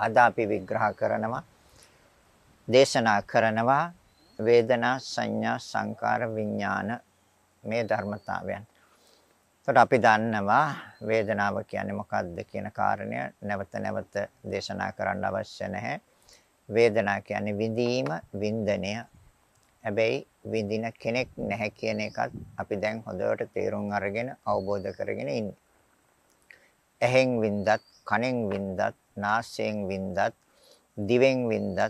අද අපි විග්‍රහ කරනවා දේශනා කරනවා වේදනා සංඥා සංකාර විඥාන මේ ධර්මතාවයන්. එතකොට අපි දන්නවා වේදනාව කියන්නේ මොකක්ද කියන කාරණය නැවත නැවත දේශනා කරන්න අවශ්‍ය නැහැ. වේදනා කියන්නේ විඳීම, වින්දනය. හැබැයි විඳින කෙනෙක් නැහැ කියන එකත් අපි දැන් හොඳට තේරුම් අරගෙන අවබෝධ කරගෙන ඉන්නේ. ඇහෙන් වින්දත්, කනෙන් වින්දත්, නාසයෙන් වින්දත් දිවෙන් වින්දත්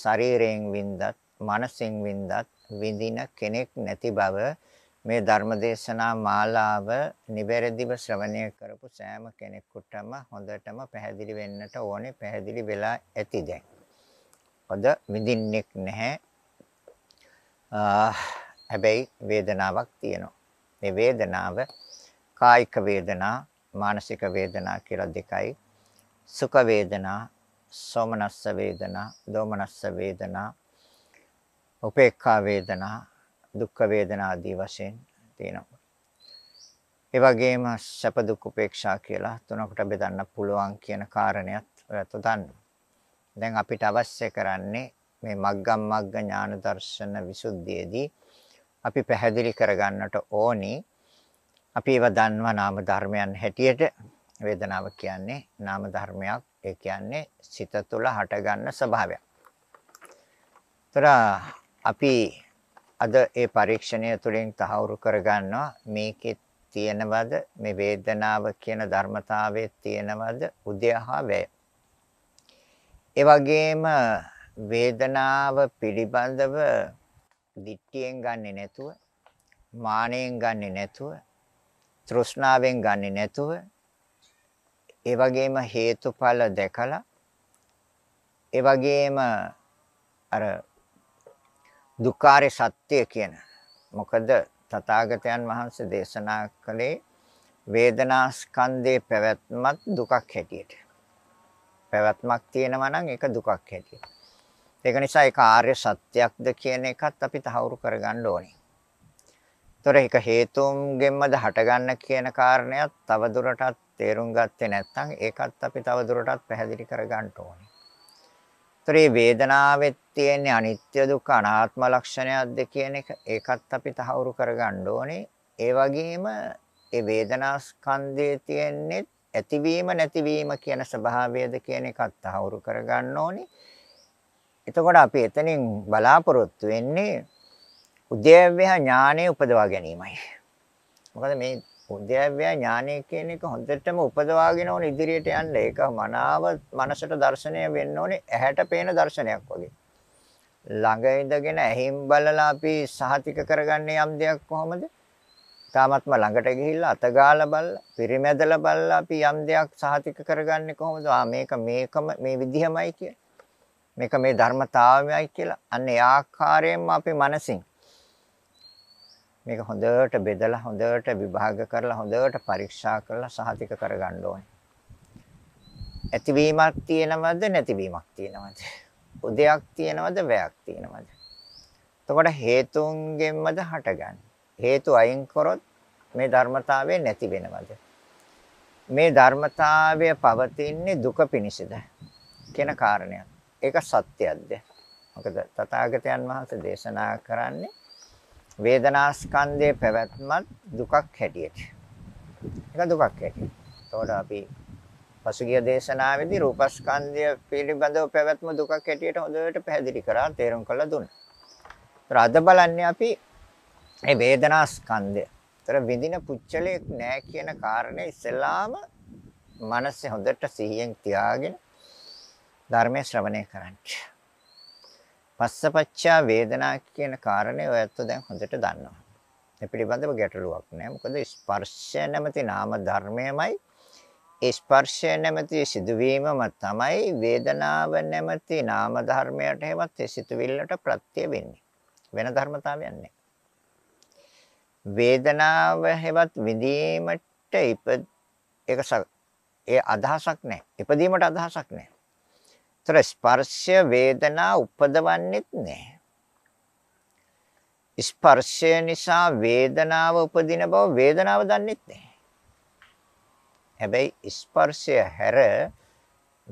ශරීරයෙන් වින්දත් මනසෙන් වින්දත් විඳින කෙනෙක් නැති බව මේ ධර්මදේශනා මාලාව නිවැරදිව ශ්‍රවණය කරපු සෑම කෙනෙකුටම හොඳටම පැහැදිලි වෙන්නට ඕනේ පැහැදිලි වෙලා ඇති දැන්. අද විඳින්නෙක් නැහැ. හැබැයි වේදනාවක් තියෙනවා. මේ වේදනාව කායික වේදනා, මානසික වේදනා කියලා දෙකයි. සුඛ වේදනා, සෝමනස්ස වේදනා, දෝමනස්ස වේදනා, උපේක්ඛා වේදනා, දුක්ඛ වේදනා ආදී වශයෙන් තියෙනවා. ඒ වගේම සැප දුක් උපේක්ෂා කියලා තුනකට බෙදන්න පුළුවන් කියන කාරණයක් ඔයත් දන්න. දැන් අපිට අවශ්‍ය කරන්නේ මේ මග්ගම් මග්ග ඥාන දර්ශන විසුද්ධියේදී අපි පැහැදිලි කරගන්නට ඕනි අපි ඒව දන්නා නාම ධර්මයන් හැටියට වේදනාව කියන්නේ නාම ධර්මයක්. ඒ කියන්නේ සිත තුළ හටගන්න ස්වභාවයක්. ඒතර අපි අද ඒ පරීක්ෂණය තුළින් තහවුරු කරගන්නවා මේකේ තියෙනවද මේ වේදනාව කියන ධර්මතාවයේ තියෙනවද උදයහා වැය. ඒ වගේම වේදනාව පිළිබඳව දිට්ඨියෙන් ගන්නෙ නැතුව මානෙන් ගන්නෙ නැතුව තෘෂ්ණාවෙන් ගන්නෙ නැතුව ඒ වගේම හේතුඵල දැකලා ඒ වගේම අර දුක්ඛාරය සත්‍ය කියන මොකද තථාගතයන් වහන්සේ දේශනා කළේ වේදනා ස්කන්ධේ පැවැත්මත් දුකක් හැටියට. පැවැත්මක් තියෙනවා නම් ඒක දුකක් හැටියට. ඒක නිසා ඒක ආර්ය සත්‍යයක්ද කියන එකත් අපි තහවුරු කරගන්න ඕනේ. ඒතොර ඒක හේතුන්ගෙන්මද හටගන්න කියන කාරණයක් තව දුරටත් තේරුම් ගත්තේ නැත්නම් ඒකත් අපි තව දුරටත් පැහැදිලි කර ගන්න ඕනේ. ඒතර මේ වේදනාවේ තියෙන අනිත්‍ය දුක්ඛ අනාත්ම ලක්ෂණයක්ද කියන එක ඒකත් අපි තහවුරු කර ගන්න ඕනේ. ඒ වගේම ඒ වේදනා ස්කන්ධයේ තියෙන්නේ ඇතිවීම නැතිවීම කියන ස්වභාවයද කියන එකත් තහවුරු කර ගන්න ඕනේ. එතකොට අපි එතනින් බලාපොරොත්තු වෙන්නේ උදේව්‍ය ඥානය උපදවා ගැනීමයි. මොකද මේ උද්‍යව්‍ය ඥානය කියන එක හොඳටම උපදවාගෙන ඕන ඉදිරියට යන්න. ඒක මනාව මනසට දර්ශනය වෙන්න ඕනේ ඇහැට පේන දර්ශනයක් වගේ. ළඟ ඉඳගෙන ඇහිම් බලලා අපි සහතික කරගන්නේ යම් දෙයක් කොහොමද? තාමත්ම ළඟට ගිහිල්ලා අතගාලා බලලා, පිරිමැදලා බලලා අපි යම් දෙයක් සහතික කරගන්නේ කොහොමද? ආ මේක මේකම මේ විදිහමයි කියලා. මේක මේ ධර්මතාවයයි කියලා. අන්න ඒ ආකාරයෙන්ම අපි මනසින් මේක හොඳට බෙදලා හොඳට විභාග කරලා හොඳට පරීක්ෂා කරලා සහතික කරගන්න ඕනේ. ඇතිවීමක් තියෙනවද නැතිවීමක් තියෙනවද? උදයක් තියෙනවද වැයක් තියෙනවද? එතකොට හේතුන්ගෙන්මද හටගන්නේ? හේතු අයින් කරොත් මේ ධර්මතාවය නැති වෙනවද? මේ ධර්මතාවය පවතින්නේ දුක පිණිසද කියන කාරණයක්. ඒක සත්‍යයක්ද? මොකද තථාගතයන් වහන්සේ දේශනා කරන්නේ වේදනාස්කන්ධයේ පැවැත්මත් දුකක් හැටියට. ඒක දුකක් හැටියට. එතකොට අපි පසුගිය දේශනාවේදී රූපස්කන්ධය පිළිබඳව පැවැත්ම දුකක් හැටියට හොඳට පැහැදිලි කරා තේරුම් කරලා දුන්නා. ඒතර අද බලන්නේ අපි මේ වේදනාස්කන්ධය. ඒතර විඳින පුච්චලයක් නෑ කියන කාරණේ ඉස්සෙල්ලාම මනසේ හොඳට සිහියෙන් තියාගෙන ධර්මයේ ශ්‍රවණය කරන්නේ. පස්සපච්චා වේදනා කියන කාරණේ ඔයත් දැන් හොඳට දන්නවා. මේ පිළිබඳව ගැටලුවක් නෑ. මොකද ස්පර්ශය නැමැති නාම ධර්මයමයි ස්පර්ශය නැමැති සිදුවීමම තමයි වේදනාව නැමැති නාම ධර්මයට හේවත් සිතුවිල්ලට ප්‍රත්‍ය වෙන්නේ. වෙන ධර්මතාවයක් නැහැ. වේදනාව හේවත් විඳීමට ඉප ඒක ඒ අදහසක් නැහැ. ඉපදීමට අදහසක් නැහැ. ඒතර ස්පර්ශය වේදනා උපදවන්නේත් නැහැ. ස්පර්ශය නිසා වේදනාව උපදින බව වේදනාව දන්නේත් නැහැ. හැබැයි ස්පර්ශය හැර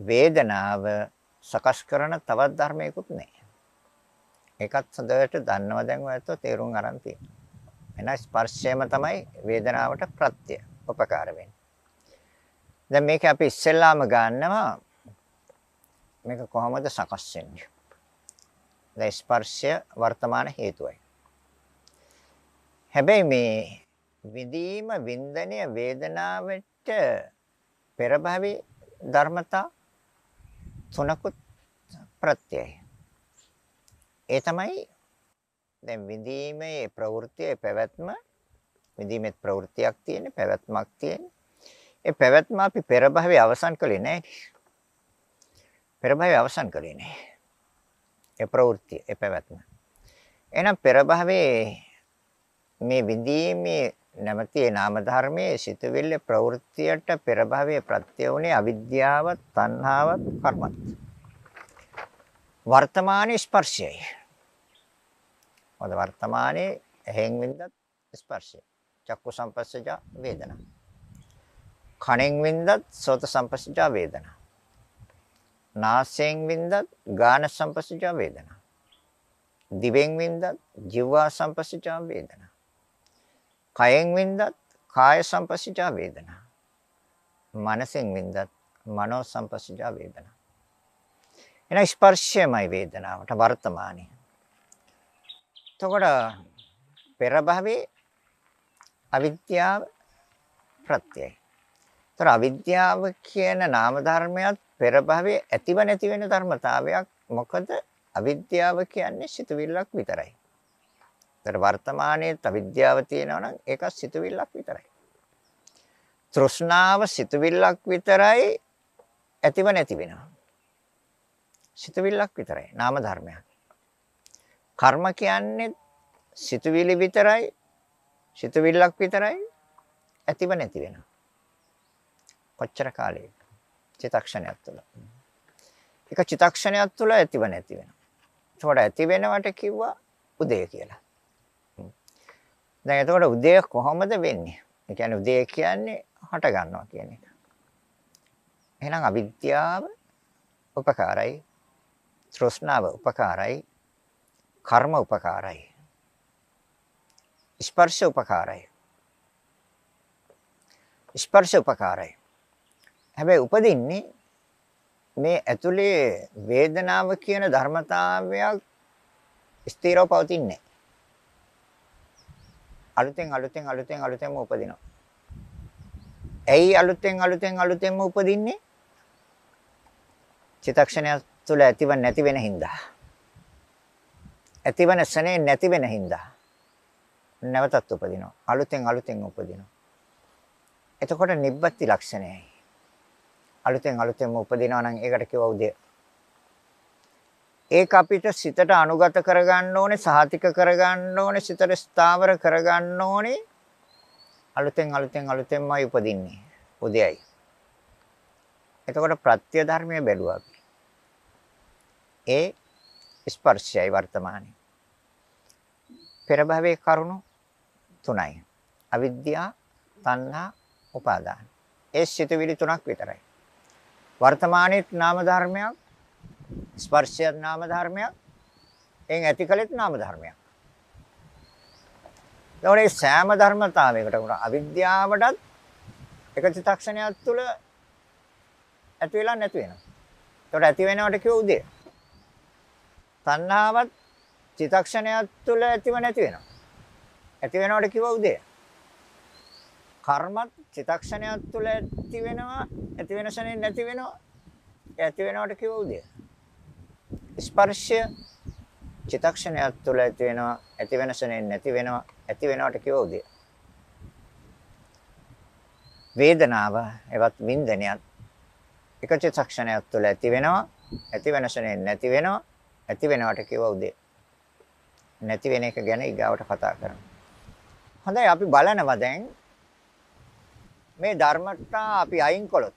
වේදනාව සකස් කරන තවත් ධර්මයකුත් නැහැ. ඒකත් හොඳට දන්නවා දැන් ඔයත් තේරුම් අරන් තියෙනවා. එන ස්පර්ශයම තමයි වේදනාවට ප්‍රත්‍ය උපකාර වෙන්නේ. දැන් මේක අපි ඉස්සෙල්ලාම ගන්නවා මේක කොහොමද සකස් වෙන්නේ? දැන් ස්පර්ශය වර්තමාන හේතුවයි. හැබැයි මේ විඳීම වින්දනය වේදනාවට පෙරභවී ධර්මතා තුනකුත් ප්‍රත්‍යයයි. ඒ තමයි දැන් විඳීමේ ප්‍රවෘත්තියේ පැවැත්ම විඳීමේ ප්‍රවෘත්තියක් තියෙන පැවැත්මක් තියෙන. ඒ පැවැත්ම අපි පෙරභවයේ අවසන් කළේ නැහැ. පෙරභවය අවසන් කරේ නෑ. ඒ ප්‍රවෘත්ති, ඒ පැවැත්ම. එහෙනම් පෙරභවයේ මේ විඳීමේ නැමැති නාම ධර්මයේ සිතවිල්ල ප්‍රවෘත්තියට පෙරභවයේ ප්‍රත්‍ය වුණේ අවිද්‍යාවත්, තණ්හාවත්, කර්මත්. වර්තමානයේ ස්පර්ශයයි. මොකද වර්තමානයේ ඇහෙන් වින්දත් ස්පර්ශය. චක්කු සම්පස්සජ වේදනා. කණෙන් වින්දත් සෝත සම්පස්සජ වේදනා. නාසයෙන් වින්දත් ගාන සංපස්සජා වේදනා. දිවෙන් වින්දත් ජීවා සංපස්සජා වේදනා. කයෙන් වින්දත් කාය සංපස්සජා වේදනා. මනසෙන් වින්දත් මනෝ සංපස්සජා වේදනා. එන ස්පර්ශයමයි වේදනාවට වර්තමානයේ. එතකොට පෙර භවයේ අවිද්‍යාව ප්‍රත්‍යයයි. ඒතර අවිද්‍යාව කියන නාම ධර්මයත් පෙර භවයේ ඇතිව නැති වෙන ධර්මතාවයක් මොකද අවිද්‍යාව කියන්නේ සිතුවිල්ලක් විතරයි. ඒතර වර්තමානයේ අවිද්‍යාව තියෙනවා නම් ඒක සිතුවිල්ලක් විතරයි. තෘෂ්ණාව සිතුවිල්ලක් විතරයි ඇතිව නැති වෙනවා. සිතුවිල්ලක් විතරයි නාම ධර්මයක්. කර්ම කියන්නේ සිතුවිලි විතරයි සිතුවිල්ලක් විතරයි ඇතිව නැති වෙනවා. කොච්චර කාලයක චිතක්ෂණයක් තුළ. ඒක චිතක්ෂණයක් තුළ ඇතිව නැති වෙනවා. එතකොට ඇති වෙනවට කිව්වා උදය කියලා. දැන් එතකොට උදය කොහොමද වෙන්නේ? ඒ කියන්නේ උදය කියන්නේ හට ගන්නවා කියන එක. එහෙනම් අවිද්‍යාව උපකාරයි, තෘෂ්ණාව උපකාරයි, කර්ම උපකාරයි. ස්පර්ශ උපකාරයි. ස්පර්ශ උපකාරයි. හැබැයි උපදින්නේ මේ ඇතුලේ වේදනාව කියන ධර්මතාවයක් ස්ථිරව පවතින්නේ අලුතෙන් අලුතෙන් අලුතෙන් අලුතෙන්ම උපදිනවා. ඇයි අලුතෙන් අලුතෙන් අලුතෙන්ම උපදින්නේ? චිතක්ෂණය තුළ ඇතිව නැති වෙන හින්දා. ඇතිවන ස්නේ නැති වෙන හින්දා. නැවතත් උපදිනවා. අලුතෙන් අලුතෙන් උපදිනවා. එතකොට නිබ්බති ලක්ෂණයයි. අලුතෙන් අලුතෙන්ම උපදිනවා නම් ඒකට කියව උදේ. ඒක අපිට සිතට අනුගත කරගන්න ඕනේ, සහතික කරගන්න ඕනේ, සිතට ස්ථාවර කරගන්න ඕනේ. අලුතෙන් අලුතෙන් අලුතෙන්මයි උපදින්නේ. උදේයි. එතකොට ප්‍රත්‍ය ධර්මයේ බැලුවා අපි. ඒ ස්පර්ශයයි වර්තමානයේ. පෙර භවයේ කරුණු තුනයි. අවිද්‍යාව, තණ්හා, උපාදාන. ඒ සිතුවිලි තුනක් විතරයි. වර්තමානයේත් නාම ධර්මයක් ස්පර්ශයත් නාම ධර්මයක් එන් ඇතිකලෙත් නාම ධර්මයක් ඒවනේ සෑම ධර්මතාවයකට උන අවිද්‍යාවටත් එක චිත්තක්ෂණයක් තුළ ඇති වෙලා නැති වෙනවා ඒකට ඇති වෙනවට කියෝ උදේ තණ්හාවත් චිත්තක්ෂණයක් තුළ ඇතිව නැති වෙනවා ඇති වෙනවට කිව්ව උදේ කර්මත් චිතක්ෂණයක් තුළ ඇති වෙනවා ඇති වෙන ශනේ නැති වෙනවා ඇති වෙනවට කිව උදේ ස්පර්ශය චිතක්ෂණයක් තුළ ඇති වෙනවා ඇති වෙන ශනේ නැති වෙනවා ඇති වෙනවට කිව උදේ වේදනාව එවත් වින්දනයත් එක චිතක්ෂණයක් තුළ ඇති වෙනවා ඇති වෙන ශනේ නැති වෙනවා ඇති වෙනවට කිව උදේ නැති වෙන එක ගැන ඊගාවට කතා කරමු හොඳයි අපි බලනවා දැන් මේ ධර්මතා අපි අයින් කළොත්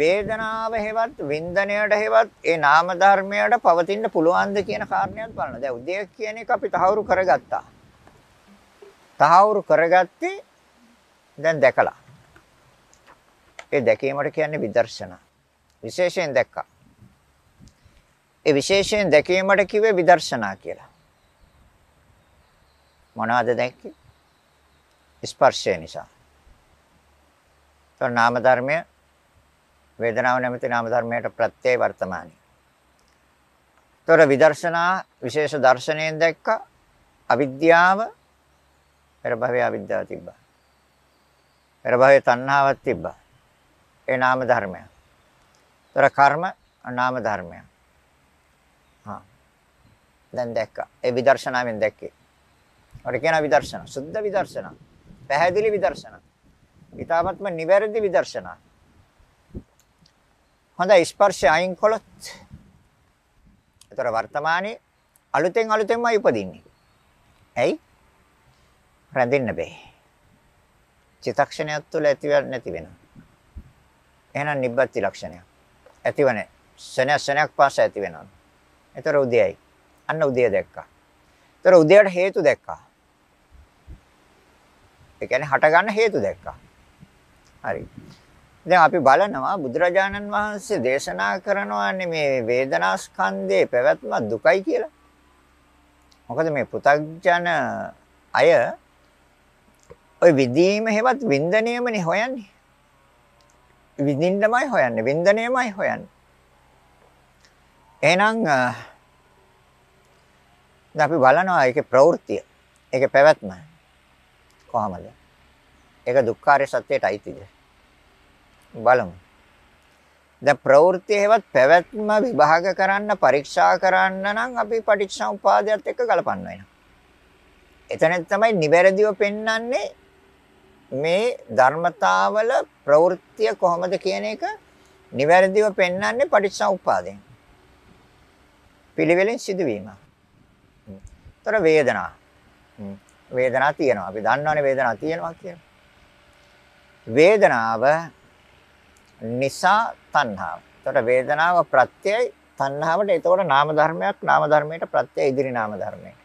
වේදනාව හේවත් වින්දනයට හේවත් ඒ නාම ධර්මයට පවතින්න පුළුවන්ද කියන කාරණයක් බලන්න. දැන් උදේ කියන එක අපි තහවුරු කරගත්තා. තහවුරු කරගත්තේ දැන් දැකලා. ඒ දැකීමට කියන්නේ විදර්ශනා. විශේෂයෙන් දැක්කා. ඒ විශේෂයෙන් දැකීමට කිව්වේ විදර්ශනා කියලා. මොනවද දැක්කේ? ස්පර්ශය නිසා. ඒතකොට නාම ධර්මය වේදනාව නැමැති නාම ධර්මයට ප්‍රත්‍යය වර්තමානයි. ඒතකොට විදර්ශනා විශේෂ දර්ශනයෙන් දැක්ක අවිද්‍යාව පෙර භවයේ අවිද්‍යාව තිබ්බා. පෙර භවයේ තණ්හාවක් තිබ්බා. ඒ නාම ධර්මය. ඒතර කර්ම නාම ධර්මය. හා. දැන් දැක්කා. ඒ විදර්ශනාවෙන් දැක්කේ. ඔර කියන විදර්ශන, සුද්ධ විදර්ශනා. පැහැදිලි විදර්ශනා. ඊටාත්ම නිවැරදි විදර්ශනා. හොඳයි ස්පර්ශය අයින් කළොත් ඒතර වර්තමානයේ අලුතෙන් අලුතෙන්මයි උපදින්නේ. ඇයි? රැඳෙන්න බෑ. චිතක්ෂණයක් තුළ ඇතිවෙන්නේ නැති වෙනවා. එහෙනම් නිබ්බති ලක්ෂණයක්. ඇතිවනේ. සෙනෙහ සෙනක් පාස ඇති වෙනවා. ඒතර උදයයි. අන්න උදය දැක්කා. ඒතර උදයට හේතු දැක්කා. ඒ කියන්නේ හටගන්න හේතු දැක්කා. හරි. දැන් අපි බලනවා බුදුරජාණන් වහන්සේ දේශනා කරනවානේ මේ වේදනා ස්කන්ධයේ පැවැත්ම දුකයි කියලා. මොකද මේ පු탁ජන අය ওই විදීම හැවත් වින්දණයමනේ හොයන්නේ. විඳින්නමයි හොයන්නේ වින්දණයමයි හොයන්නේ එහෙනම් අපි බලනවා ඒකේ ප්‍රවෘත්තිය ඒකේ පැවැත්ම කොහමද? ඒක දුක්ඛාරය සත්‍යයට අයිතිද? බලමු. දැන් ප්‍රවෘත්ති හේවත් පැවැත්ම විභාග කරන්න පරීක්ෂා කරන්න නම් අපි පටිච්චසමුපාදයට එක්ක ගලපන්න වෙනවා. එතනෙන් තමයි නිවැරදිව පෙන්වන්නේ මේ ධර්මතාවල ප්‍රවෘත්තිය කොහොමද කියන එක නිවැරදිව පෙන්වන්නේ පටිච්චසමුපාදයෙන්. පිළිවෙලින් සිදුවීම. ତොර වේදනා. වේදනාවක් තියෙනවා. අපි දන්නවනේ වේදනාවක් තියෙනවා කියලා. වේදනාව නිසා තණ්හාව. එතකොට වේදනාව ප්‍රත්‍යයයි තණ්හාවට එතකොට නාම ධර්මයක් නාම ධර්මයට ප්‍රත්‍යය ඉදිරි නාම ධර්මයක්.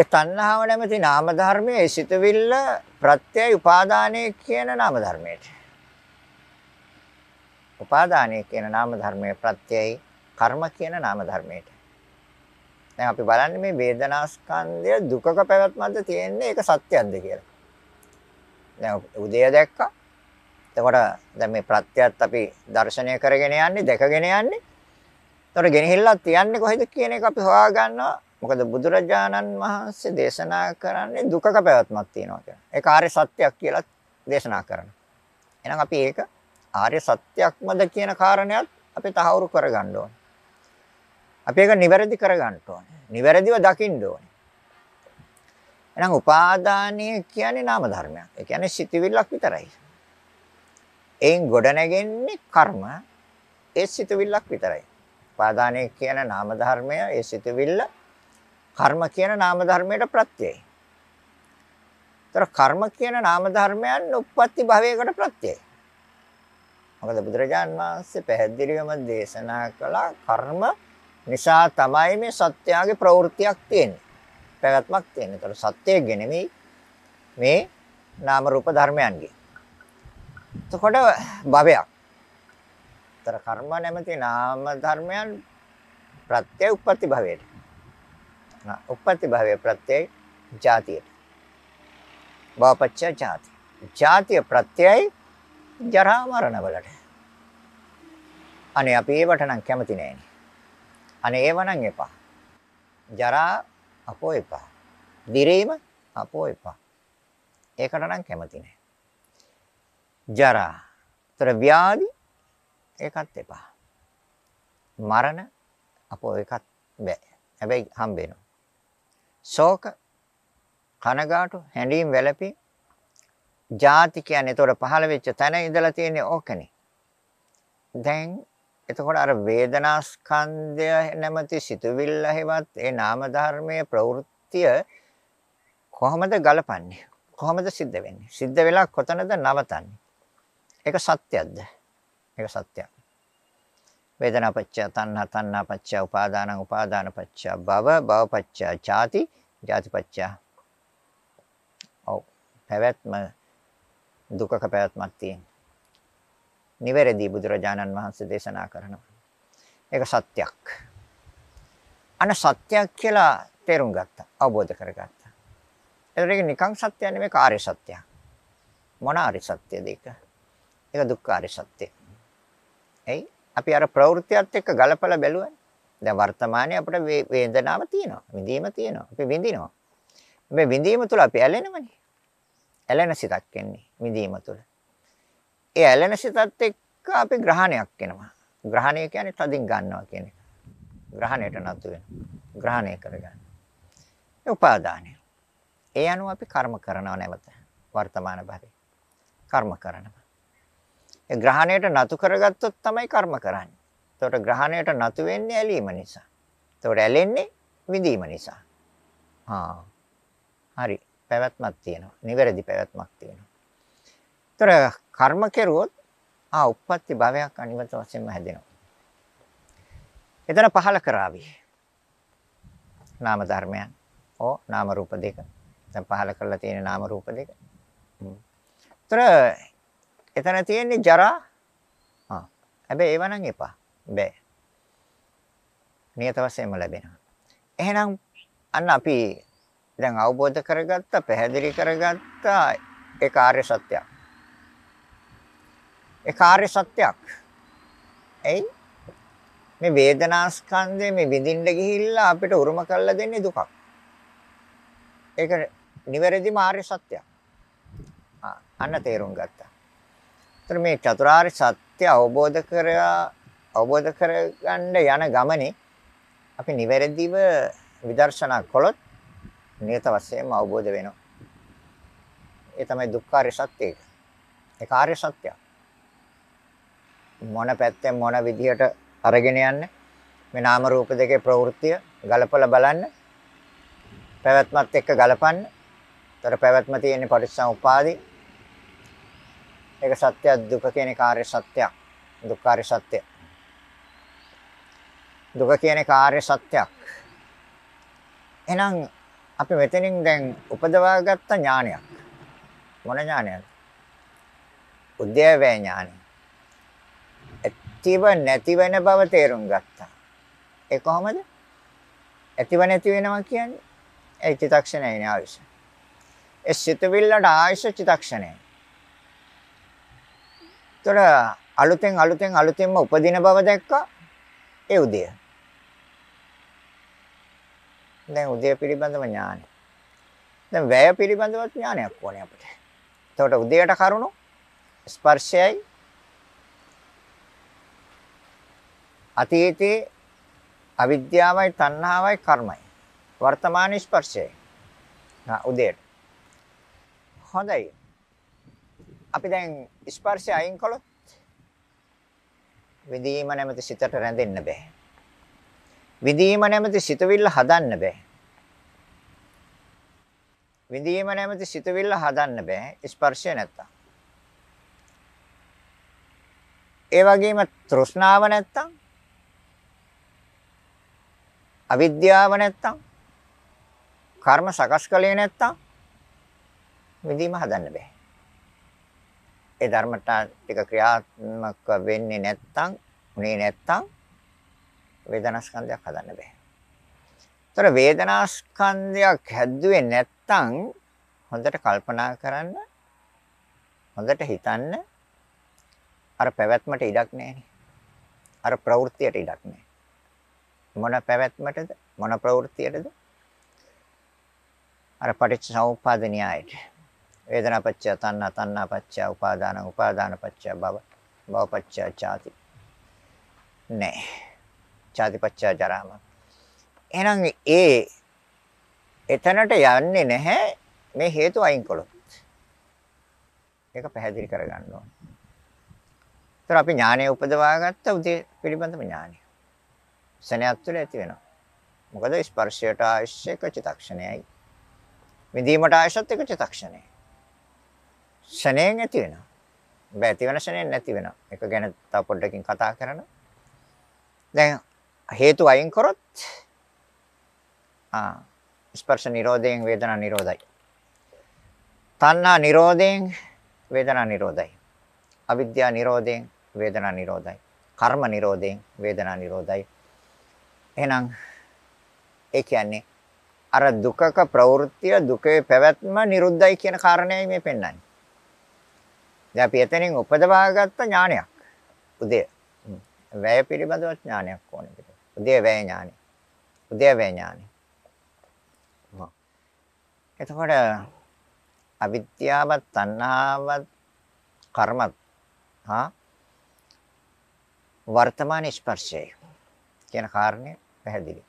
ඒ තණ්හාව නැමැති නාම ධර්මයේ ඒ සිතවිල්ල ප්‍රත්‍යය උපාදානයේ කියන නාම ධර්මයට. උපාදානයේ කියන නාම ධර්මයේ ප්‍රත්‍යයයි කර්ම කියන නාම ධර්මයට. දැන් අපි බලන්නේ මේ වේදනාස්කන්ධය දුකක පැවැත්මක්ද තියෙන්නේ ඒක සත්‍යයක්ද කියලා. දැන් උදේ දැක්කා. එතකොට දැන් මේ ප්‍රත්‍යයත් අපි දර්ශනය කරගෙන යන්නේ, දැකගෙන යන්නේ. එතකොට ගෙනහිල්ලා තියන්නේ කොහෙද කියන එක අපි හොයාගන්නවා. මොකද බුදුරජාණන් වහන්සේ දේශනා කරන්නේ දුකක පැවැත්මක් තියෙනවා කියලා. ඒක ආර්ය සත්‍යයක් කියලා දේශනා කරනවා. එහෙනම් අපි ඒක ආර්ය සත්‍යක්මද කියන කාරණයක් අපි තහවුරු කරගන්න ඕනේ. අපි ඒක නිවැරදි කරගන්න ඕනේ. නිවැරදිව දකින්න ඕනේ. එහෙනම් උපාදානය කියන්නේ නාම ධර්මයක්. ඒ කියන්නේ සිතවිල්ලක් විතරයි. එයින් ගොඩනැගෙන්නේ කර්ම ඒ සිතවිල්ලක් විතරයි. උපාදානය කියන නාම ධර්මය ඒ සිතවිල්ල කර්ම කියන නාම ධර්මයට ප්‍රත්‍යයයි. ඒතර කර්ම කියන නාම ධර්මයන් උප්පත්ති භවයකට ප්‍රත්‍යයයි. මොකද බුදුරජාන් වහන්සේ පැහැදිලිවම දේශනා කළා කර්ම නිසා තමයි මේ සත්‍යයේ ප්‍රවෘත්තියක් තියෙන්නේ. පැවැත්මක් තියෙන්නේ. ඒතර සත්‍යයේ නෙමෙයි මේ නාම රූප ධර්මයන්ගේ. එතකොට භවයක්. ඒතර කර්ම නැමැති නාම ධර්මයන් ප්‍රත්‍ය උප්පති භවයට. උප්පති භවය ප්‍රත්‍ය ජාතියට. භවපච්ච ජාති. ජාතිය ප්‍රත්‍යයි ජරා මරණ වලට. අනේ අපි ඒවට නම් කැමති නෑනේ. අනේ ඒවනම් එපා. ජරා අපෝ එපා. දිරීම අපෝ එපා. ඒකට නම් කැමති නැහැ. ජරා, ତර ව්‍යාධි ඒකත් එපා. මරණ අපෝ ඒකත් බෑ. හැබැයි හම්බ වෙනවා. ශෝක කනගාටු හැඬීම් වැළපී ಜಾති කියන්නේ ඒතොර පහළ වෙච්ච තැන ඉඳලා තියෙන්නේ ඕකනේ. දැන් එතකොට අර වේදනා ස්කන්ධය නැමැති සිතුවිල්ල හෙවත් ඒ නාම ධර්මයේ ප්‍රවෘත්තිය කොහොමද ගලපන්නේ? කොහොමද සිද්ධ වෙන්නේ? සිද්ධ වෙලා කොතනද නවතන්නේ? ඒක සත්‍යයක්ද? ඒක සත්‍යයක්. වේදනා පච්චය තණ්හා තණ්හා පච්චය උපාදානං උපාදාන පච්චය භව භව පච්චය ചാති ചാති පච්චය. ඔව්. පැවැත්ම දුකක පැවැත්මක් තියෙනවා. නිවැරදි බුදුරජාණන් වහන්සේ දේශනා කරනවා. ඒක සත්‍යක්. අන සත්‍යක් කියලා තේරුම් ගත්තා. අවබෝධ කරගත්තා. ඒතර ඒක නිකං සත්‍ය නෙමෙයි කාර්ය සත්‍යයක්. මොන ආරි සත්‍යද ඒක? ඒක දුක්ඛාරි සත්‍ය. එයි අපි අර ප්‍රවෘත්තියත් එක්ක ගලපලා බැලුවනේ. දැන් වර්තමානයේ අපිට වේදනාව තියෙනවා. විඳීම තියෙනවා. අපි විඳිනවා. මේ විඳීම තුල අපි ඇලෙනවනේ. ඇලෙන සිතක් එන්නේ විඳීම තුල. ඒ ඇලෙන සිතත් එක්ක අපි ග්‍රහණයක් එනවා. ග්‍රහණය කියන්නේ තදින් ගන්නවා කියන එක. ග්‍රහණයට නතු වෙනවා. ග්‍රහණය කරගන්න. ඒ උපාදානය. ඒ අනුව අපි කර්ම කරනවා නැවත. වර්තමාන භවයේ. කර්ම කරනවා. ඒ ග්‍රහණයට නතු කරගත්තොත් තමයි කර්ම කරන්නේ. එතකොට ග්‍රහණයට නතු වෙන්නේ ඇලීම නිසා. එතකොට ඇලෙන්නේ විඳීම නිසා. ආ. හරි. පැවැත්මක් තියෙනවා. නිවැරදි පැවැත්මක් තියෙනවා. එතකොට කර්ම කෙරුවොත් ආ උප්පත්ති භවයක් අනිවත වශයෙන්ම හැදෙනවා. එතන පහල කරાવી. නාම ධර්මයන්. ඕ නාම රූප දෙක. දැන් පහල කරලා තියෙන නාම රූප දෙක. ඒතර එතන තියෙන්නේ ජරා. ආ. හැබැයි ඒව නම් එපා. බෑ. නියත වශයෙන්ම ලැබෙනවා. එහෙනම් අන්න අපි දැන් අවබෝධ කරගත්තා, පැහැදිලි කරගත්තා ඒ කාර්ය සත්‍යයක්. ඒ කාර්ය සත්‍යයක්. ඇයි? මේ වේදනාස්කන්ධය මේ විඳින්න ගිහිල්ලා අපිට උරුම කරලා දෙන්නේ දුකක්. ඒක නිවැරදි මාර්ය සත්‍යයක්. අන්න තේරුම් ගත්තා. ඒතර මේ චතුරාර්ය සත්‍ය අවබෝධ කර අවබෝධ කරගන්න යන ගමනේ අපි නිවැරදිව විදර්ශනා කළොත් නියත වශයෙන්ම අවබෝධ වෙනවා. ඒ තමයි දුක්ඛාරය සත්‍යය. ඒ කාර්ය සත්‍යයක්. මොන පැත්තෙන් මොන විදිහට අරගෙන යන්නේ මේ නාම රූප දෙකේ ප්‍රවෘත්තිය ගලපලා බලන්න පැවැත්මත් එක්ක ගලපන්න. ඒතර පැවැත්ම තියෙන්නේ පටිච්චසමුපාදේ. ඒක සත්‍ය දුක කියන කාර්ය සත්‍යයක්. දුක්ඛාරය සත්‍ය. දුක කියන කාර්ය සත්‍යයක්. එහෙනම් අපි මෙතනින් දැන් උපදවාගත්ත ඥානයක්. මොන ඥානයක්ද? උද්‍යවේ ඥානය. ඇතිව නැති වෙන බව තේරුම් ගත්තා. ඒ කොහොමද? ඇතිව නැති වෙනවා කියන්නේ ඒ චිතක්ෂණයනේ ආයශ. ඒ සිතවිල්ලට ආයශ චිතක්ෂණය. ඒතර අලුතෙන් අලුතෙන් අලුතෙන්ම උපදින බව දැක්කා ඒ උදය. දැන් උදය පිළිබඳව ඥානය. දැන් වැය පිළිබඳවත් ඥානයක් ඕනේ අපිට. එතකොට උදයට කරුණු ස්පර්ශයයි අතීතේ අවිද්‍යාවයි තණ්හාවයි කර්මයි. වර්තමාන ස්පර්ශය. නා උදේට. හොඳයි. අපි දැන් ස්පර්ශය අයින් කළොත් විදීම නැමැති සිතට රැඳෙන්න බෑ. විදීම නැමැති සිතවිල්ල හදන්න බෑ. විදීම නැමැති සිතවිල්ල හදන්න බෑ ස්පර්ශය නැත්තම්. ඒ වගේම තෘෂ්ණාව නැත්තම් අවිද්‍යාව නැත්තම් කර්ම සකස් කළේ නැත්තම් විඳීම හදන්න බෑ. ඒ ධර්මතා ටික ක්‍රියාත්මක වෙන්නේ නැත්තම්, උනේ නැත්තම් වේදනාස්කන්ධයක් හදන්න බෑ. ඒතර වේදනාස්කන්ධයක් හැදුවේ නැත්තම් හොඳට කල්පනා කරන්න හොඳට හිතන්න අර පැවැත්මට ඉඩක් නැහැ අර ප්‍රවෘත්තියට ඉඩක් නැහැ. මොන පැවැත්මටද මොන ප්‍රවෘත්තියටද අර පටිච්ච සමුප්පාද න්‍යායට වේදනාපච්චය තණ්හා තණ්හාපච්චය උපාදාන උපාදානපච්චය භව භවපච්චය ඡාති නෑ ඡාතිපච්චය ජරාම එහෙනම් ඒ එතනට යන්නේ නැහැ මේ හේතු අයින් කළොත් ඒක පැහැදිලි කරගන්න ඕනේ. ඒතර අපි ඥානය උපදවා ගත්ත උදේ පිළිබඳව ඥානය. ක්ෂණයක් තුළ ඇති වෙනවා. මොකද ස්පර්ශයට අවශ්‍ය එක චිතක්ෂණයයි. විඳීමට අවශ්‍යත් එක චිතක්ෂණයයි. ෂණයෙන් ඇති වෙනවා. බෑ ඇති වෙන ෂණයෙන් නැති වෙනවා. ඒක ගැන තව පොඩ්ඩකින් කතා කරන්න. දැන් හේතු අයින් කරොත් ආ ස්පර්ශ නිරෝධයෙන් වේදනා නිරෝධයි. තණ්හා නිරෝධයෙන් වේදනා නිරෝධයි. අවිද්‍යා නිරෝධයෙන් වේදනා නිරෝධයි. කර්ම නිරෝධයෙන් වේදනා නිරෝධයි. එහෙනම් ඒ කියන්නේ අර දුකක ප්‍රවෘත්තිය දුකේ පැවැත්ම නිරුද්ධයි කියන කාරණයයි මේ පෙන්වන්නේ. දැන් අපි එතනින් උපදවාගත්ත ඥානයක්. උදේ වැය පිළිබඳව ඥානයක් ඕනේ පිට. උදේ වැය ඥානෙ. උදේ වැය ඥානෙ. එතකොට අවිද්‍යාවත් තණ්හාවත් කර්මත් හා වර්තමාන ස්පර්ශය කියන කාරණය පැහැදිලි.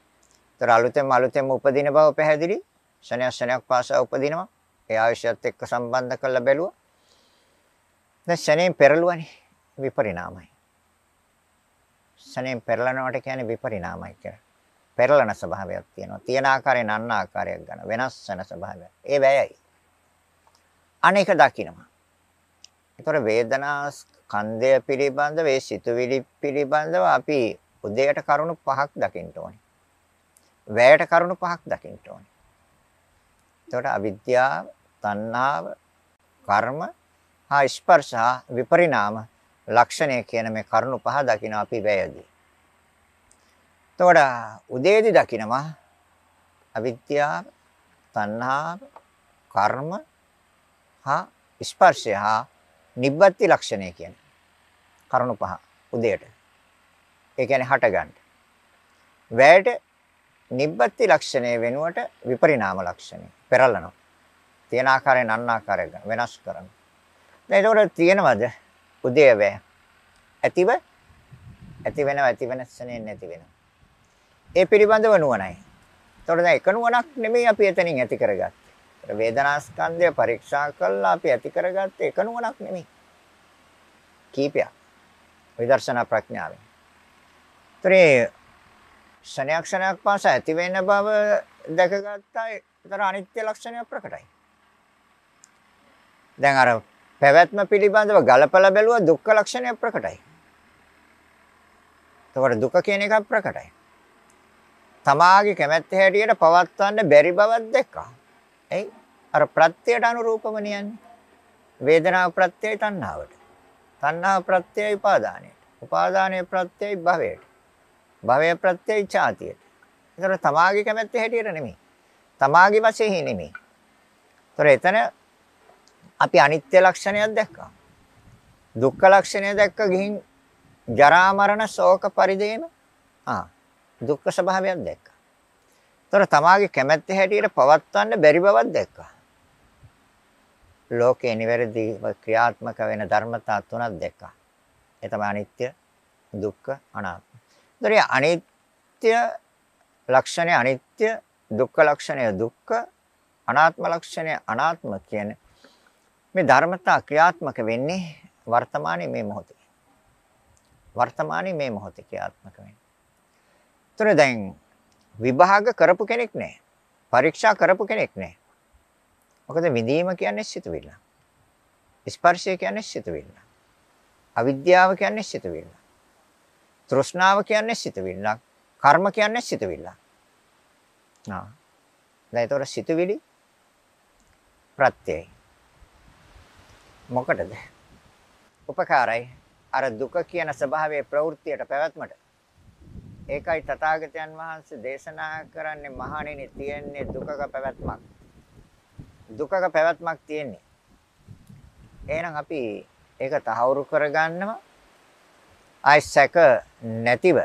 ඒතර අලුතෙන් අලුතෙන් උපදින බව පැහැදිලි. ශනයක් ශනයක් පාසා උපදිනවා. ඒ ආයශයත් එක්ක සම්බන්ධ කරලා බැලුවා. දැන් ශනයෙන් පෙරළුවනේ විපරිණාමයි. ශනයෙන් පෙරලනවට කියන්නේ විපරිණාමයි කියලා. පෙරලන ස්වභාවයක් තියෙනවා. තියෙන ආකාරයෙන් අන්න ආකාරයක් ගන්න වෙනස් වෙන ස්වභාවයක්. ඒ වැයයි. අනේක දකින්නවා. ඒතර වේදනා ස්කන්ධය පිළිබඳව ඒ සිතුවිලි පිළිබඳව අපි උදේට කරුණු පහක් දකින්න ඕනේ. වැයට කරුණු පහක් දකින්න ඕනේ. එතකොට අවිද්‍යාව, තණ්හාව, කර්ම, හා ස්පර්ශ විපරිණාම ලක්ෂණය කියන මේ කරුණු පහ දකින්න අපි වැයදී. එතකොට උදේදී දකින්නවා අවිද්‍යාව, තණ්හාව, කර්ම හා ස්පර්ශය හා නිබ්බති ලක්ෂණය කියන කරුණු පහ උදේට ඒ කියන්නේ හටගන්න. වැයට නිබ්බති ලක්ෂණය වෙනුවට විපරිණාම ලක්ෂණය පෙරලනවා. තියෙන ආකාරයෙන් අන්න ආකාරයෙන් වෙනස් කරනවා. දැන් ඒකට තියෙනවද උදේවැය? ඇතිව ඇති වෙනව ඇති වෙනස්සනේ නැති වෙනව. ඒ පිළිබඳව නුවණයි. ඒතකොට දැන් එක නුවණක් නෙමෙයි අපි එතනින් ඇති කරගත්තේ. වේදනා ස්කන්ධය පරීක්ෂා කළා අපි ඇති කරගත්තේ එක නුවණක් නෙමෙයි. කීපයක්. විදර්ශනා ප්‍රඥාවෙන්. ඒතරේ ශනයක් ශනයක් පාස ඇති වෙන බව දැකගත්තා ඒතර අනිත්‍ය ලක්ෂණය ප්‍රකටයි. දැන් අර පැවැත්ම පිළිබඳව ගලපලා බැලුවා දුක්ඛ ලක්ෂණය ප්‍රකටයි. ඒතකොට දුක කියන එක ප්‍රකටයි. තමාගේ කැමැත්ත හැටියට පවත්වන්න බැරි බවක් දැක්කා. එයි අර ප්‍රත්‍යයට අනුරූපව නියන්නේ. වේදනාව ප්‍රත්‍යයයි තණ්හාවට. තණ්හාව ප්‍රත්‍යයයි උපාදානයට. උපාදානයේ ප්‍රත්‍යයයි භවයට. භවය ප්‍රත්‍ය ඉච්ඡාතිය. ඒතර තමාගේ කැමැත්ත හැටියට නෙමෙයි. තමාගේ වශයෙන් නෙමෙයි. ඒතර එතන අපි අනිත්‍ය ලක්ෂණයක් දැක්කා. දුක්ඛ ලක්ෂණය දැක්ක ගිහින් ජරා මරණ ශෝක පරිදේම ආ දුක්ඛ ස්වභාවයක් දැක්කා. ඒතර තමාගේ කැමැත්ත හැටියට පවත්වන්න බැරි බවක් දැක්කා. ලෝකේ නිවැරදි ක්‍රියාත්මක වෙන ධර්මතා තුනක් දැක්කා. ඒ තමයි අනිත්‍ය, දුක්ඛ, අනාත්ම. ඒතර අනිත්‍ය ලක්ෂණය අනිත්‍ය, දුක්ඛ ලක්ෂණය දුක්ඛ, අනාත්ම ලක්ෂණය අනාත්ම කියන මේ ධර්මතා ක්‍රියාත්මක වෙන්නේ වර්තමානයේ මේ මොහොතේ. වර්තමානයේ මේ මොහොතේ ක්‍රියාත්මක වෙන්නේ. ඒතර දැන් විභාග කරපු කෙනෙක් නැහැ. පරීක්ෂා කරපු කෙනෙක් නැහැ. මොකද විඳීම කියන්නේ සිතුවිල්ල. ස්පර්ශය කියන්නේ සිතුවිල්ල. අවිද්‍යාව කියන්නේ සිතුවිල්ල. තෘෂ්ණාව කියන්නේ සිතවිල්ලක්. කර්ම කියන්නේ සිතවිල්ලක්. ආ. දැන් ඒතර සිතවිලි ප්‍රත්‍යයයි. මොකටද? උපකාරයි. අර දුක කියන ස්වභාවයේ ප්‍රවෘත්තියට පැවැත්මට. ඒකයි තථාගතයන් වහන්සේ දේශනා කරන්නේ මහණෙනි තියෙන්නේ දුකක පැවැත්මක්. දුකක පැවැත්මක් තියෙන්නේ. එහෙනම් අපි ඒක තහවුරු කරගන්නවා ආයි සැක නැතිව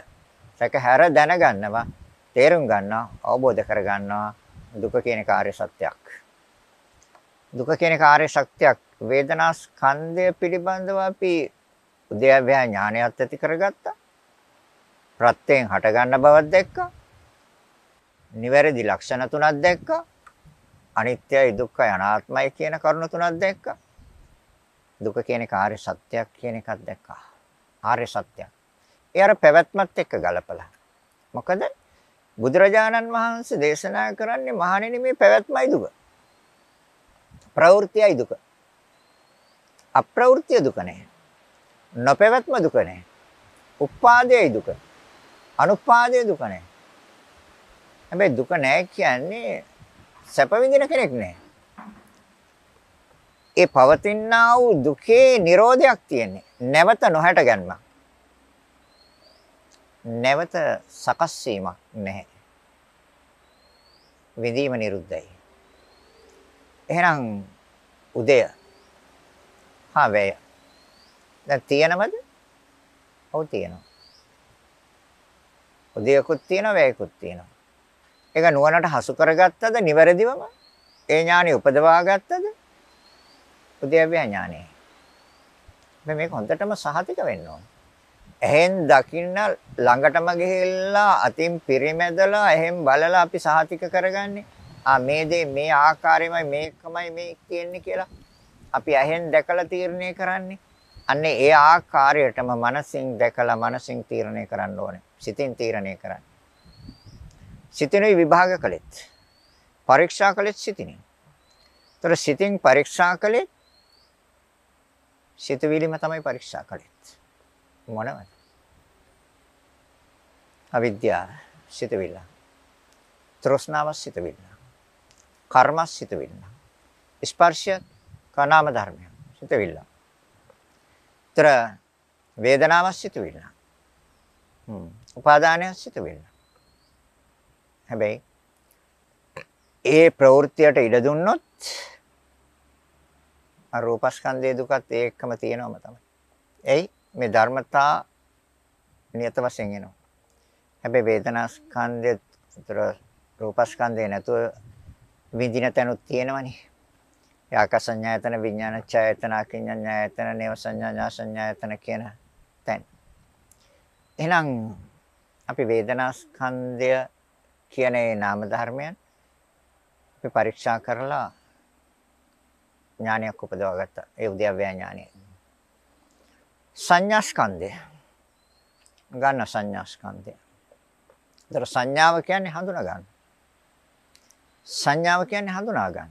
සැක හැර දැනගන්නවා තේරුම් ගන්නවා අවබෝධ කරගන්නවා දුක කියන කාර්ය සත්‍යයක් දුක කියන කාර්ය සත්‍යයක් වේදනා ස්කන්ධය පිළිබඳව අපි උද්‍යව්‍යා ඥානයත් ඇති කරගත්තා ප්‍රත්‍යයෙන් හට ගන්න බවක් දැක්කා නිවැරදි ලක්ෂණ තුනක් දැක්කා අනිත්‍යයි දුක්ඛයි අනාත්මයි කියන කරුණු තුනක් දැක්කා දුක කියන කාර්ය සත්‍යයක් කියන එකක් දැක්කා ආර්ය සත්‍යයක්. ඒ අර පැවැත්මත් එක්ක ගලපලා. මොකද බුදුරජාණන් වහන්සේ දේශනා කරන්නේ මහණෙනි මේ පැවැත්මයි දුක. ප්‍රවෘත්තියයි දුක. අප්‍රවෘත්තිය දුක නැහැ. නොපැවැත්ම දුක නැහැ. උපාදේයි දුක. අනුපාදේ දුක නැහැ. හැබැයි දුක නැහැ කියන්නේ සැප විඳින කෙනෙක් නැහැ. ඒ පවතිනා වූ දුකේ Nirodhayak තියෙන්නේ. නැවත නොහැට ගැනීමක්. නැවත සකස් වීමක් නැහැ. විඳීම නිරුද්ධයි. එහෙනම් උදය. හා වේය. දැන් තියෙනවද? ඔව් තියෙනවා. උදයකුත් තියෙනවා වේයකුත් තියෙනවා. ඒක නුවණට හසු කරගත්තද නිවැරදිවම? ඒ ඥානෙ උපදවා ගත්තද? උද්‍යව්‍යා ඥානෙ. මේ මේක හොඳටම සහතික වෙන්න ඕනේ. එහෙන් දකින්න ළඟටම ගිහිල්ලා අතින් පිරිමැදලා එහෙන් බලලා අපි සහතික කරගන්නේ. ආ මේ දේ මේ ආකාරයමයි මේකමයි මේ කියන්නේ කියලා අපි ඇහෙන් දැකලා තීරණය කරන්නේ. අන්නේ ඒ ආකාරයටම මනසින් දැකලා මනසින් තීරණය කරන්න ඕනේ. සිතින් තීරණය කරන්න. සිතිනුයි විභාග කළෙත්. පරීක්ෂා කළෙත් සිතිනේ. ඒතර සිතින් පරීක්ෂා කළෙත් සිතුවිලිම තමයි පරීක්ෂා කළෙත්. මොනවද? අවිද්‍යාව සිතුවිල්ල. තෘෂ්ණාව සිතුවිල්ල. කර්ම සිතුවිල්ල. ස්පර්ශය කනාම ධර්මය සිතුවිල්ල. ත්‍ර වේදනාව සිතුවිල්ල. හ්ම්. උපාදානය සිතුවිල්ල. හැබැයි ඒ ප්‍රවෘත්තියට ඉඩ දුන්නොත් අර රූපස්කන්ධයේ දුකත් ඒ එක්කම තියෙනවම තමයි. එයි මේ ධර්මතා නියත වශයෙන් එනවා. හැබැයි වේදනාස්කන්ධය උතර රූපස්කන්ධය නැතුව විඳින තැනුත් තියෙනවනේ. ඒ ආකාසඤ්ඤායතන විඥාන ඡායතන අකිඤ්ඤායතන නේව සංඥා ඥාසඤ්ඤායතන කියන තැන. එහෙනම් අපි වේදනාස්කන්ධය කියන ඒ නාම ධර්මයන් අපි පරීක්ෂා කරලා ඥානයක් උපදවා ගත්තා. ඒ උද්‍යව්‍යා ඥානය. සංඥාස්කන්ධය. ගන්න සංඥාස්කන්ධය. ඒතර සංඥාව කියන්නේ හඳුනා ගන්න. සංඥාව කියන්නේ හඳුනා ගන්න.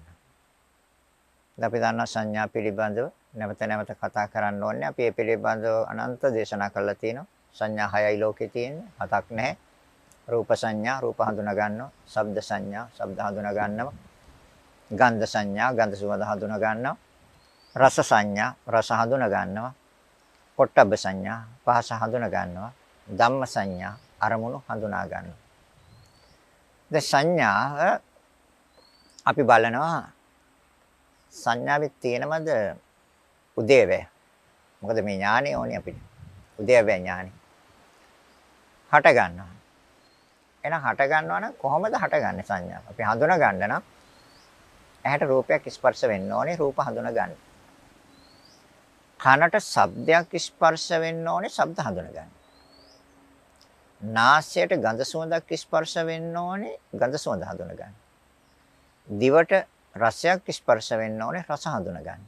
අපි දන්නා සංඥා පිළිබඳව නැවත නැවත කතා කරන්න ඕනේ. අපි ඒ පිළිබඳව අනන්ත දේශනා කරලා තියෙනවා. සංඥා හයයි ලෝකේ තියෙන්නේ. හතක් නැහැ. රූප සංඥා රූප හඳුනා ගන්නවා. ශබ්ද සංඥා ශබ්ද හඳුනා ගන්නවා. ගන්ධ සංඥා ගන්ධ සුවඳ හඳුනා ගන්නවා. රස සංඥා රස හඳුනා ගන්නවා. පොට්ටබ්බ සංඥා පහස හඳුනා ගන්නවා. ධම්ම සංඥා අරමුණු හඳුනා ගන්නවා. දැන් සංඥා අපි බලනවා සංඥාවේ තියෙනවද උදේවැය. මොකද මේ ඥානෙ ඕනේ අපිට. උදේවැය ඥානෙ. හට ගන්නවා. එහෙනම් හට ගන්නවා නම් කොහොමද හටගන්නේ සංඥා? අපි හඳුනා ගන්න නම් ඇහැට රූපයක් ස්පර්ශ වෙන්න ඕනේ රූප හඳුන ගන්න. කනට ශබ්දයක් ස්පර්ශ වෙන්න ඕනේ ශබ්ද හඳුන ගන්න. නාසයට ගඳ සුවඳක් ස්පර්ශ වෙන්න ඕනේ ගඳ සුවඳ හඳුන ගන්න. දිවට රසයක් ස්පර්ශ වෙන්න ඕනේ රස හඳුන ගන්න.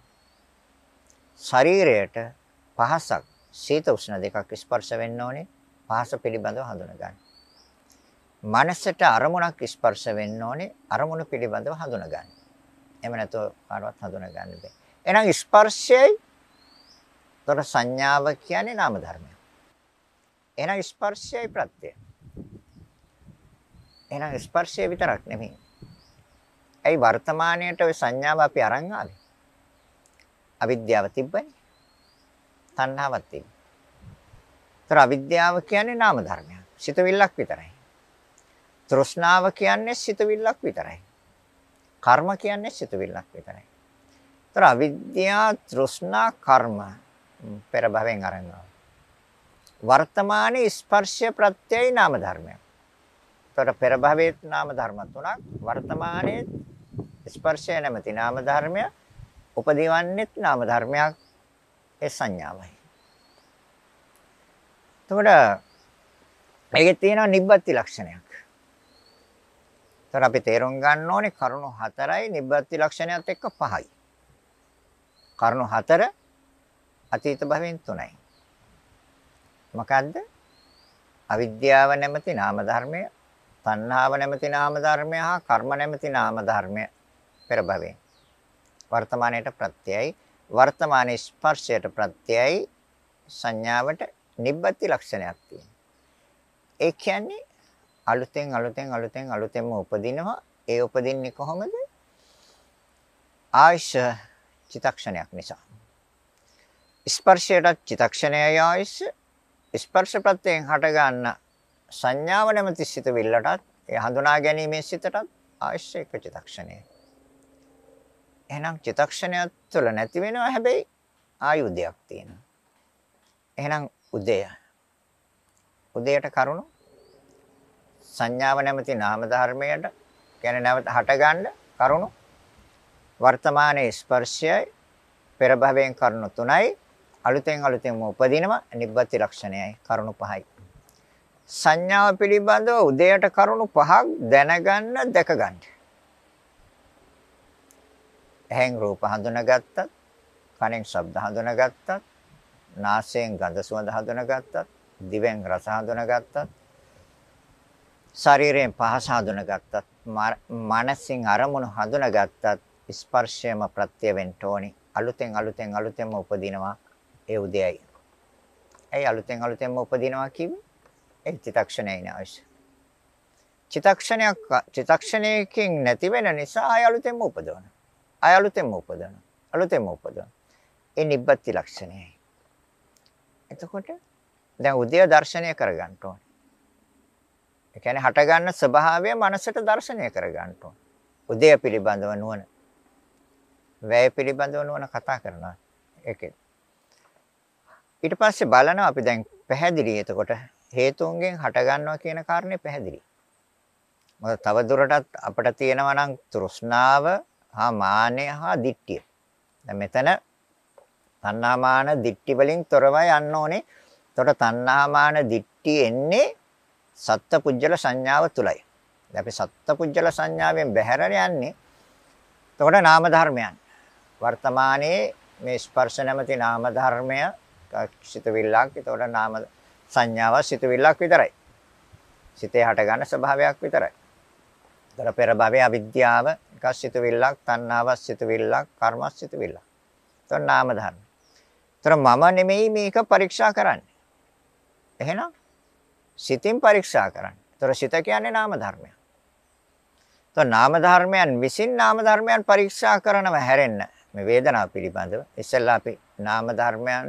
ශරීරයට පහසක් සීත උෂ්ණ දෙකක් ස්පර්ශ වෙන්න ඕනේ පහස පිළිබඳව හඳුන ගන්න. මනසට අරමුණක් ස්පර්ශ වෙන්න ඕනේ අරමුණ පිළිබඳව හඳුන ගන්න. එහෙම නැතෝ කාටවත් හඳුනා ගන්න බෑ. එහෙනම් ස්පර්ශයයි තොර සංඥාව කියන්නේ නාම ධර්මයක්. එහෙනම් ස්පර්ශයයි ප්‍රත්‍යය. එහෙනම් ස්පර්ශය විතරක් නෙමෙයි. ඒ වර්තමාණයට ওই සංඥාව අපි අරන් ආවේ. අවිද්‍යාව තිබ්බනේ. තණ්හාවක් තිබ්බේ. ඒතර අවිද්‍යාව කියන්නේ නාම ධර්මයක්. සිතවිල්ලක් විතරයි. තෘෂ්ණාව කියන්නේ සිතවිල්ලක් විතරයි. කර්ම කියන්නේ සිතුවිල්ලක් විතරයි. ඒතර අවිද්‍යා තෘෂ්ණා කර්ම පෙර භවෙන් අරනවා. වර්තමාන ස්පර්ශ ප්‍රත්‍යයයි නාම ධර්මය. ඒතර පෙර භවයේ නාම ධර්ම තුනක් වර්තමානයේ ස්පර්ශය නැමැති නාම ධර්මය උපදීවන්නේත් නාම ධර්මයක් ඒ සංඥාවයි. එතකොට මේකේ තියෙනවා නිබ්බති ලක්ෂණයක්. ඒතර අපි තේරුම් ගන්න ඕනේ කරුණු හතරයි නිබ්බති ලක්ෂණයත් එක්ක පහයි. කරුණු හතර අතීත භවෙන් තුනයි. මොකද්ද? අවිද්‍යාව නැමැති නාම ධර්මය, තණ්හාව නැමැති නාම ධර්මය හා කර්ම නැමැති නාම ධර්මය පෙර භවෙන්. වර්තමානයට ප්‍රත්‍යයයි වර්තමාන ස්පර්ශයට ප්‍රත්‍යයයි සංඥාවට නිබ්බති ලක්ෂණයක් තියෙනවා. ඒ කියන්නේ අලුතෙන් අලුතෙන් අලුතෙන් අලුතෙන්ම උපදිනවා. ඒ උපදින්නේ කොහොමද? ආයෂ චිතක්ෂණයක් නිසා. ස්පර්ශයට චිතක්ෂණයයි ආයෂ ස්පර්ශ ප්‍රත්‍යයෙන් හට ගන්න සංඥාව නැමැති සිතවිල්ලටත් ඒ හඳුනා ගැනීමේ සිතටත් ආශ්‍රය එක චිතක්ෂණය. එහෙනම් චිතක්ෂණය තුළ නැති වෙනවා හැබැයි ආයුධයක් තියෙනවා. එහෙනම් උදය. උදයට කරුණු සංඥාව නැමැති නාම ධර්මයට කියන්නේ නැවත හටගන්න කරුණු වර්තමානයේ ස්පර්ශයයි පෙර භවයෙන් කරුණු තුනයි අලුතෙන් අලුතෙන්ම උපදිනම නිබ්බති ලක්ෂණයයි කරුණු පහයි සංඥාව පිළිබඳව උදයට කරුණු පහක් දැනගන්න දැකගන්න එහෙන් රූප හඳුනාගත්තත් කනෙන් ශබ්ද හඳුනාගත්තත් නාසයෙන් ගඳ සුවඳ හඳුනාගත්තත් දිවෙන් රස හඳුනාගත්තත් ශරීරයෙන් පහස හඳුනගත්තත් මනසින් අරමුණු හඳුනගත්තත් ස්පර්ශයම ප්‍රත්‍ය වෙන්න ඕනි. අලුතෙන් අලුතෙන් අලුතෙන්ම උපදිනවා ඒ උදයයි. ඒ අලුතෙන් අලුතෙන්ම උපදිනවා කිව්වේ ඒ චිතක්ෂණයයි අවශ්‍ය. චිතක්ෂණයක් චිතක්ෂණයකින් නැති වෙන නිසා ආය අලුතෙන්ම උපදවන. ආය අලුතෙන්ම උපදවන. අලුතෙන්ම උපදවන. ඒ නිබ්බති ලක්ෂණයයි. එතකොට දැන් උදය දර්ශනය කරගන්න ඕනේ. ඒ කියන්නේ හටගන්න ස්වභාවය මනසට දැర్శණය කරගන්න ඕන. උදය පිළිබඳව නුවණ. වැය පිළිබඳව නුවණ කතා කරනවා. ඒකේ. ඊට පස්සේ බලනවා අපි දැන් පැහැදිලි එතකොට හේතුන්ගෙන් හටගන්නවා කියන කාරණේ පැහැදිලි. මොකද තව දුරටත් අපිට තියෙනවා නම් තෘෂ්ණාව හා මානය හා දිට්ඨිය. දැන් මෙතන තණ්හාමාන දිට්ඨි වලින් තොරව යන්න ඕනේ. එතකොට තණ්හාමාන දිට්ඨි එන්නේ සත්පුජ්‍යල සංඥාව තුලයි. දැන් අපි සත්පුජ්‍යල සංඥාවෙන් බැහැරර යන්නේ. එතකොට නාම ධර්මයන්. වර්තමානයේ මේ ස්පර්ශ නැමැති නාම ධර්මය සිතවිල්ලක්. එතකොට නාම සංඥාව සිතවිල්ලක් විතරයි. සිතේ හටගන්න ස්වභාවයක් විතරයි. එතකොට පෙර භවයේ අවිද්‍යාව, එකසිතවිල්ලක්, තණ්හාවක් සිතවිල්ලක්, කර්මස් සිතවිල්ලක්. එතකොට නාම ධර්ම. එතකොට මම නෙමෙයි මේක පරීක්ෂා කරන්නේ. එහෙනම් සිතින් පරීක්ෂා කරන්න. ඒතර සිත කියන්නේ නාම ධර්මයක්. ඒතර නාම ධර්මයන් විසින් නාම ධර්මයන් පරීක්ෂා කරනව හැරෙන්න මේ වේදනාව පිළිබඳව ඉස්සෙල්ලා අපි නාම ධර්මයන්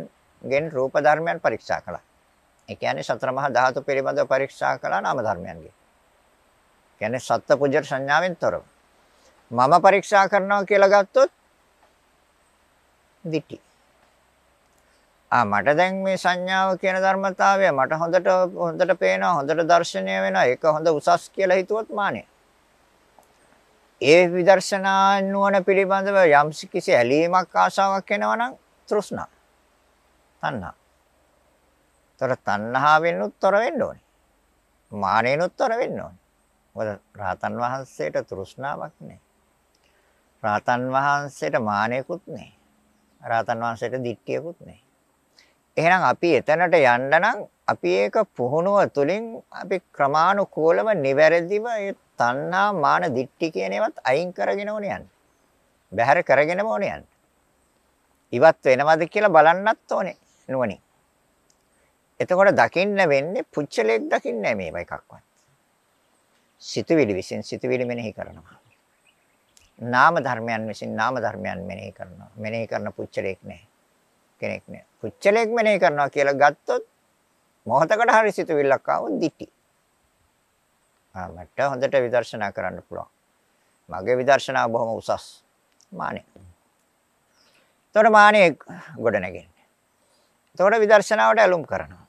ගෙන් රූප ධර්මයන් පරීක්ෂා කළා. ඒ කියන්නේ සතර මහා ධාතු පිළිබඳව පරීක්ෂා කළා නාම ධර්මයන්ගේ. කියන්නේ සත්ත්ව පුජ්‍ය සංඥාවෙන් තොරව. මම පරීක්ෂා කරනවා කියලා ගත්තොත් දිටි. ආ මට දැන් මේ සංඥාව කියන ධර්මතාවය මට හොඳට හොඳට පේනවා හොඳට දර්ශනය වෙනවා ඒක හොඳ උසස් කියලා හිතුවොත් මානෙ. ඒ විදර්ශනා නුවණ පිළිබඳව යම් කිසි ඇලීමක් ආශාවක් එනවා නම් තෘෂ්ණා. තණ්හා. තොර තණ්හාවෙන් උත්තර වෙන්න ඕනේ. මානෙන් උත්තර වෙන්න ඕනේ. මොකද රාතන් වහන්සේට තෘෂ්ණාවක් නැහැ. රාතන් වහන්සේට මානෙකුත් නැහැ. රාතන් වහන්සේට දික්කියකුත් නැහැ. එහෙනම් අපි එතනට යන්න නම් අපි ඒක පුහුණුව තුළින් අපි ක්‍රමානුකූලව නිවැරදිව ඒ තණ්හා මාන දික්ටි කියන ඒවත් අයින් කරගෙන ඕනේ යන්න. බැහැර කරගෙනම ඕනේ යන්න. ඉවත් වෙනවද කියලා බලන්නත් ඕනේ නුවණින්. එතකොට දකින්න වෙන්නේ පුච්චලෙක් දකින්නේ මේව එකක්වත්. සිතුවිලි විසින් සිතුවිලි මෙනෙහි කරනවා. නාම ධර්මයන් විසින් නාම ධර්මයන් මෙනෙහි කරනවා. මෙනෙහි කරන පුච්චලෙක් නැහැ. කෙනෙක් නෑ. පුච්චලෙක් මෙනේ කරනවා කියලා ගත්තොත් මොහතකට හරි සිතුවිල්ලක් ආවොත් දිටි. ආ මට හොඳට විදර්ශනා කරන්න පුළුවන්. මගේ විදර්ශනා බොහොම උසස්. මානෙ. එතකොට මානෙ ගොඩ නැගෙන්නේ. එතකොට විදර්ශනාවට ඇලුම් කරනවා.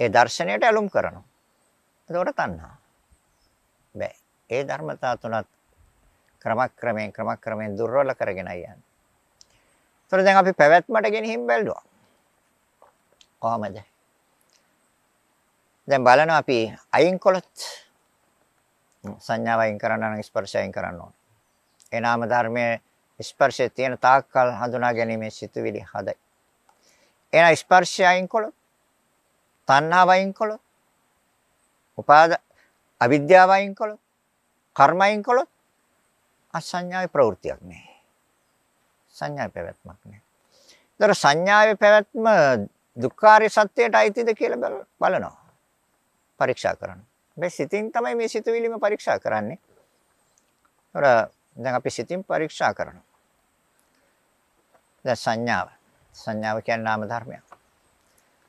ඒ දර්ශනයට ඇලුම් කරනවා. එතකොට තණ්හා. බෑ. ඒ ධර්මතා තුනත් ක්‍රමක්‍රමයෙන් ක්‍රමක්‍රමයෙන් දුර්වල කරගෙන යන්නේ. ඒතර දැන් අපි පැවැත්මට ගෙනihin බැලුවා. කොහමද? දැන් බලනවා අපි අයින් කළොත් සංඥාව අයින් කරන්න නම් ස්පර්ශය අයින් කරන්න ඕනේ. ඒ නාම ධර්මයේ ස්පර්ශයේ තියෙන තාක්කල් හඳුනා ගැනීමේ සිතුවිලි හදයි. එහෙනම් ස්පර්ශය අයින් කළොත්, තණ්හාව අයින් කළොත්, උපාද අවිද්‍යාව අයින් කළොත්, කර්ම අයින් කළොත් අසඤ්ඤාවේ ප්‍රවෘත්තියක් නැහැ. සංඥා පැවැත්මක් නැහැ. ඒතර සංඥාවේ පැවැත්ම දුක්ඛාරිය සත්‍යයට අයිතිද කියලා බලනවා. පරීක්ෂා කරනවා. මේ සිතින් තමයි මේ සිතුවිලිම පරීක්ෂා කරන්නේ. ඒතර දැන් අපි සිතින් පරීක්ෂා කරනවා. දැන් සංඥාව. සංඥාව කියන්නේ නාම ධර්මයක්.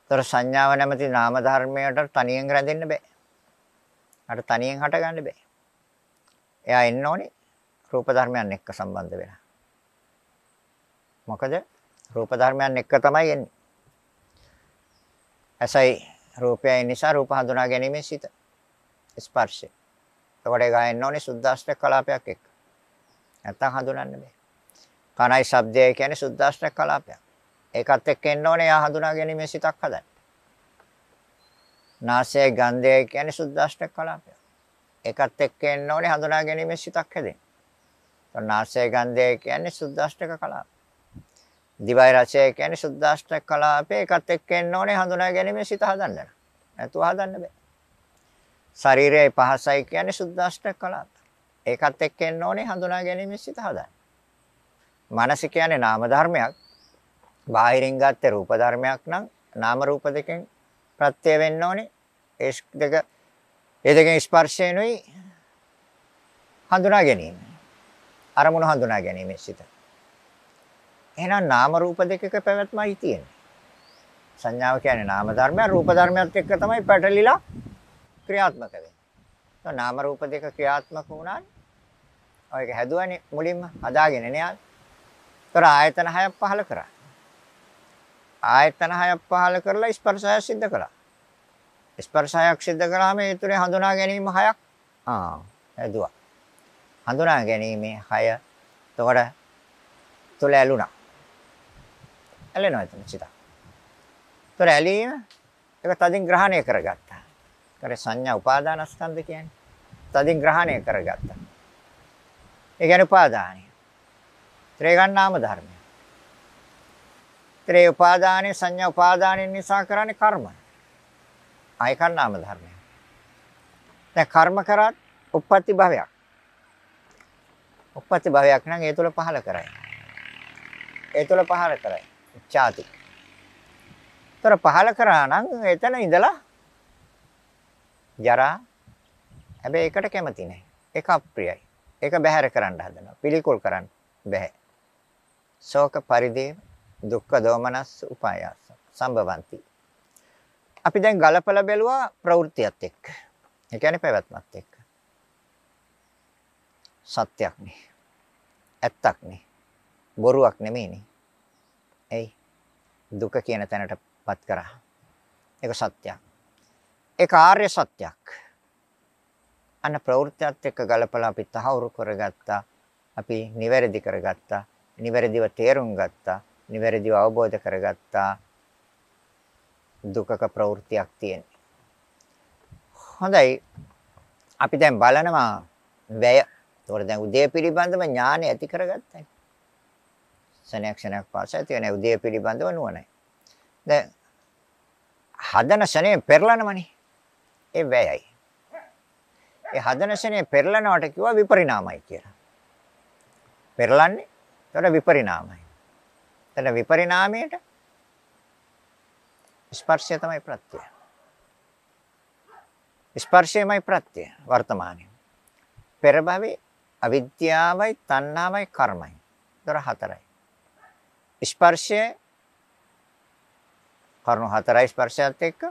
ඒතර සංඥාව නැමැති නාම ධර්මයට තනියෙන් රැඳෙන්න බෑ. අර තනියෙන් හටගන්න බෑ. එයා එන්න ඕනේ රූප ධර්මයන් එක්ක සම්බන්ධ වෙලා. මොකද රූප ධර්මයන් එක්ක තමයි එන්නේ. ඇසයි රූපයයි නිසා රූප හඳුනා ගැනීමේ සිත. ස්පර්ශය. එතකොට ඒක ආයෙන්න ඕනේ සුද්දාෂ්ටක කලාපයක් එක්ක. නැත්තම් හඳුනන්න බෑ. කනයි ශබ්දය කියන්නේ සුද්දාෂ්ටක කලාපයක්. ඒකත් එක්ක එන්න ඕනේ යා හඳුනා ගැනීමේ සිතක් හදන්න. නාසය ගන්ධය කියන්නේ සුද්දාෂ්ටක කලාපයක්. ඒකත් එක්ක එන්න ඕනේ හඳුනා ගැනීමේ සිතක් හැදෙන්න. නාසය ගන්ධය කියන්නේ සුද්දාෂ්ටක කලාපයක්. දිවයි රසය කියන්නේ සුද්දාෂ්ටක කලාපේ එකත් එක්ක එන්න ඕනේ හඳුනා ගැනීම සිත හදන්න. නැතුව හදන්න බෑ. ශරීරයේ පහසයි කියන්නේ සුද්දාෂ්ටක කලාප. ඒකත් එක්ක එන්න ඕනේ හඳුනා ගැනීම සිත හදන්න. මනස කියන්නේ නාම ධර්මයක්. බාහිරින් ගත්තේ රූප ධර්මයක් නම් නාම රූප දෙකෙන් ප්‍රත්‍ය වෙන්න ඕනේ. ඒ දෙක ඒ දෙකෙන් ස්පර්ශයෙන්ුයි හඳුනා ගැනීම. අරමුණු හඳුනා ගැනීම සිත. එහෙනම් නාම රූප දෙකක පැවැත්මයි තියෙන්නේ. සංඥාව කියන්නේ නාම ධර්මය රූප ධර්මයත් එක්ක තමයි පැටලිලා ක්‍රියාත්මක වෙන්නේ. නාම රූප දෙක ක්‍රියාත්මක වුණානේ. ඔය එක හැදුවනේ මුලින්ම හදාගෙන නේ ආල්. ඒතර ආයතන හයක් පහල කරා. ආයතන හයක් පහල කරලා ස්පර්ශය සිද්ධ කළා. ස්පර්ශයක් සිද්ධ කරාම ඒ තුනේ හඳුනා ගැනීම හයක් ආ හැදුවා. හඳුනා ගැනීම හය. එතකොට තුල ඇලුනා. ඇලෙනවා එතන සිතක්. ඒතර ඇලීම ඒක තදින් ග්‍රහණය කරගත්තා. ඒකේ සංඥා උපාදානස්කන්ධ කියන්නේ තදින් ග්‍රහණය කරගත්තා. ඒ කියන්නේ උපාදානය. ත්‍රිගණ්ණාම ධර්මය. ත්‍රේ උපාදානේ සංඥා උපාදානෙන් නිසා කරන්නේ කර්ම. ආයකණ්ණාම ධර්මය. දැන් කර්ම කරත් උප්පත්ති භවයක්. උප්පත්ති භවයක් නම් ඒ තුල පහල කරයි. ඒ තුල පහල කරයි. ජාති. ତොර පහල කරා නම් එතන ඉඳලා ජරා හැබැයි ඒකට කැමති නැහැ. ඒක අප්‍රියයි. ඒක බැහැර කරන්න හදනවා. පිළිකුල් කරන්න බැහැ. ශෝක පරිදේව දුක්ඛ දෝමනස් උපායාස සම්භවಂತಿ. අපි දැන් ගලපලා බැලුවා ප්‍රවෘත්තියත් එක්ක. ඒ කියන්නේ පැවැත්මත් එක්ක. සත්‍යක් නේ. ඇත්තක් නේ. බොරුවක් නෙමෙයිනේ. එයි දුක කියන තැනටපත් කරා. ඒක සත්‍යයක්. ඒක ආර්ය සත්‍යයක්. අන්න ප්‍රවෘත්තියත් එක්ක ගලපලා අපි තහවුරු කරගත්තා. අපි නිවැරදි කරගත්තා. නිවැරදිව තේරුම් ගත්තා. නිවැරදිව අවබෝධ කරගත්තා. දුකක ප්‍රවෘත්තියක් තියෙනවා. හොඳයි. අපි දැන් බලනවා වැය. ඒතකොට දැන් උදේ පිළිබඳව ඥානය ඇති කරගත්තා. ශනයක් ශනයක් පාසා ඇති වෙන උදය පිළිබඳව නුවණයි. දැන් හදන ශනේ පෙරලනමනේ. ඒ වැයයි. ඒ හදන ශනේ පෙරලනවට කිව්වා විපරිණාමයි කියලා. පෙරලන්නේ ඒකට විපරිණාමයි. එතන විපරිණාමයට ස්පර්ශය තමයි ප්‍රත්‍යය. ස්පර්ශයමයි ප්‍රත්‍යය වර්තමානයේ. පෙර භවයේ අවිද්‍යාවයි තණ්හාවයි කර්මයි. දොර හතරයි. ස්පර්ශය කරුණු හතරයි ස්පර්ශයත් එක්ක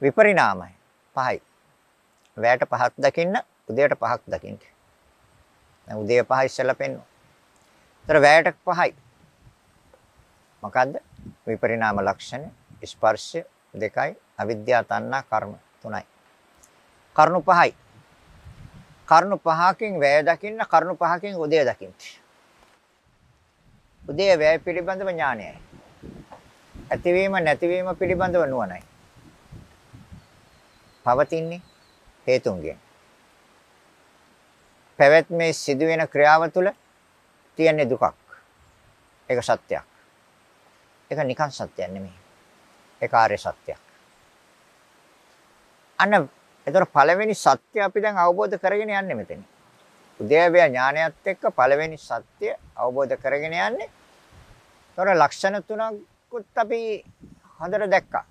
විපරිණාමය පහයි. වැයට පහක් දකින්න, උදේට පහක් දකින්න. දැන් උදේ පහ ඉස්සලා පෙන්වනවා. ඒතර වැයට පහයි. මොකද්ද? විපරිණාම ලක්ෂණ ස්පර්ශය දෙකයි අවිද්‍යා තණ්හා කර්ම තුනයි. කරුණු පහයි. කරුණු පහකින් වැය දකින්න, කරුණු පහකින් උදේ දකින්න. උදේ වැය පිළිබඳව ඥානයයි. ඇතිවීම නැතිවීම පිළිබඳව නුවණයි. පවතින්නේ හේතුන්ගෙන්. පැවැත්මේ සිදුවෙන ක්‍රියාව තුළ තියෙන දුකක්. ඒක සත්‍යයක්. ඒක නිකන් සත්‍යයක් නෙමෙයි. ඒක ආර්ය සත්‍යයක්. අන්න ඒතර පළවෙනි සත්‍ය අපි දැන් අවබෝධ කරගෙන යන්නේ මෙතනින්. උද්‍යවය ඥානයත් එක්ක පළවෙනි සත්‍ය අවබෝධ කරගෙන යන්නේ. ඒතොර ලක්ෂණ තුනකුත් අපි හොඳට දැක්කා.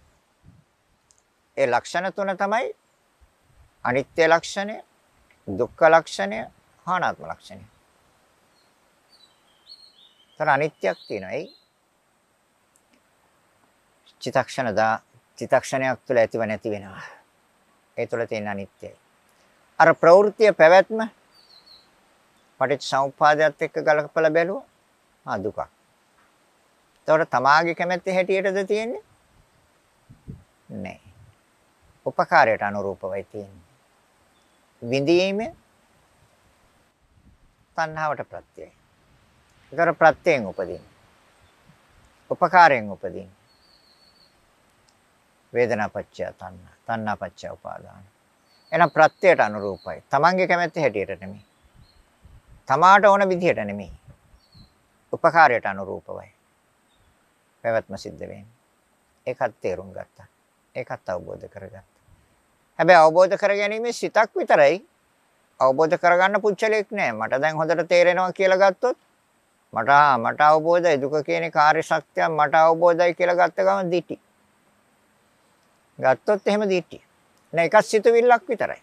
ඒ ලක්ෂණ තුන තමයි අනිත්‍ය ලක්ෂණය, දුක්ඛ ලක්ෂණය, හානාත්ම ලක්ෂණය. ඒතර අනිත්‍යක් තියෙනවා. ඒ චිතක්ෂණ දා චිතක්ෂණයක් තුළ ඇතිව නැති වෙනවා. ඒ තුළ තියෙන අනිත්‍යයි. අර ප්‍රවෘත්තිය පැවැත්ම පටිච්චසමුප්පාදයත් එක්ක ගලපලා බැලුවා. ආ දුක. ඒතකොට තමාගේ කැමැත්ත හැටියටද තියෙන්නේ? නෑ. උපකාරයට අනුරූපවයි තියෙන්නේ. විඳීම තණ්හාවට ප්‍රත්‍යයයි. ඒකර ප්‍රත්‍යයෙන් උපදින. උපකාරයෙන් උපදින. වේදනාපච්චය තණ්හා, තණ්හාපච්චය උපාදාන. එහෙනම් ප්‍රත්‍යයට අනුරූපයි. Tamange කැමැත්ත හැටියට නෙමෙයි. තමාට ඕන විදිහට නෙමෙයි. උපකාරයට අනුරූපවයි. පැවැත්ම සිද්ධ වෙන්නේ. ඒකත් තේරුම් ගත්තා. ඒකත් අවබෝධ කරගත්තා. හැබැයි අවබෝධ කරගැනීමේ සිතක් විතරයි අවබෝධ කරගන්න පුච්චලෙක් නෑ. මට දැන් හොඳට තේරෙනවා කියලා ගත්තොත් මට මට අවබෝධයි දුක කියන කාර්ය ශක්තිය මට අවබෝධයි කියලා ගත්ත ගමන් දිටි. ගත්තොත් එහෙම දිටි. නෑ එකක් සිතුවිල්ලක් විතරයි.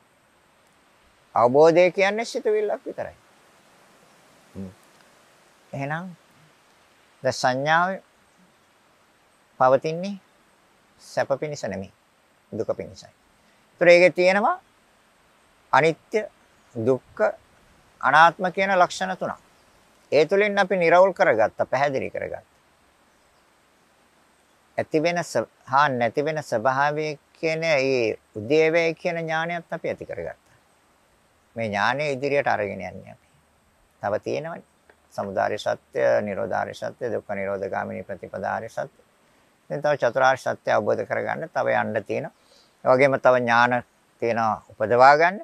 අවබෝධය කියන්නේ සිතුවිල්ලක් විතරයි. එහෙනම් ද සංඥාව පවතින්නේ සැප පිණිස නෙමෙයි දුක පිණිසයි. ඒතර ඒකේ තියෙනවා අනිත්‍ය දුක්ඛ අනාත්ම කියන ලක්ෂණ තුනක්. ඒ තුලින් අපි निराවුල් කරගත්තා, පැහැදිලි කරගත්තා. ඇති වෙන හා නැති වෙන ස්වභාවය කියන ඒ උදේවේ කියන ඥානයත් අපි ඇති කරගත්තා. මේ ඥානය ඉදිරියට අරගෙන යන්නේ අපි. තව තියෙනවනේ. සමුදාය සත්‍ය, නිරෝධාය සත්‍ය, දුක්ඛ නිරෝධගාමිනී ප්‍රතිපදාය සත්‍ය. ඉතින් තව චතුරාර්ය සත්‍ය අවබෝධ කරගන්න තව යන්න තියෙනවා. ඒ වගේම තව ඥාන තියෙනවා උපදවා ගන්න.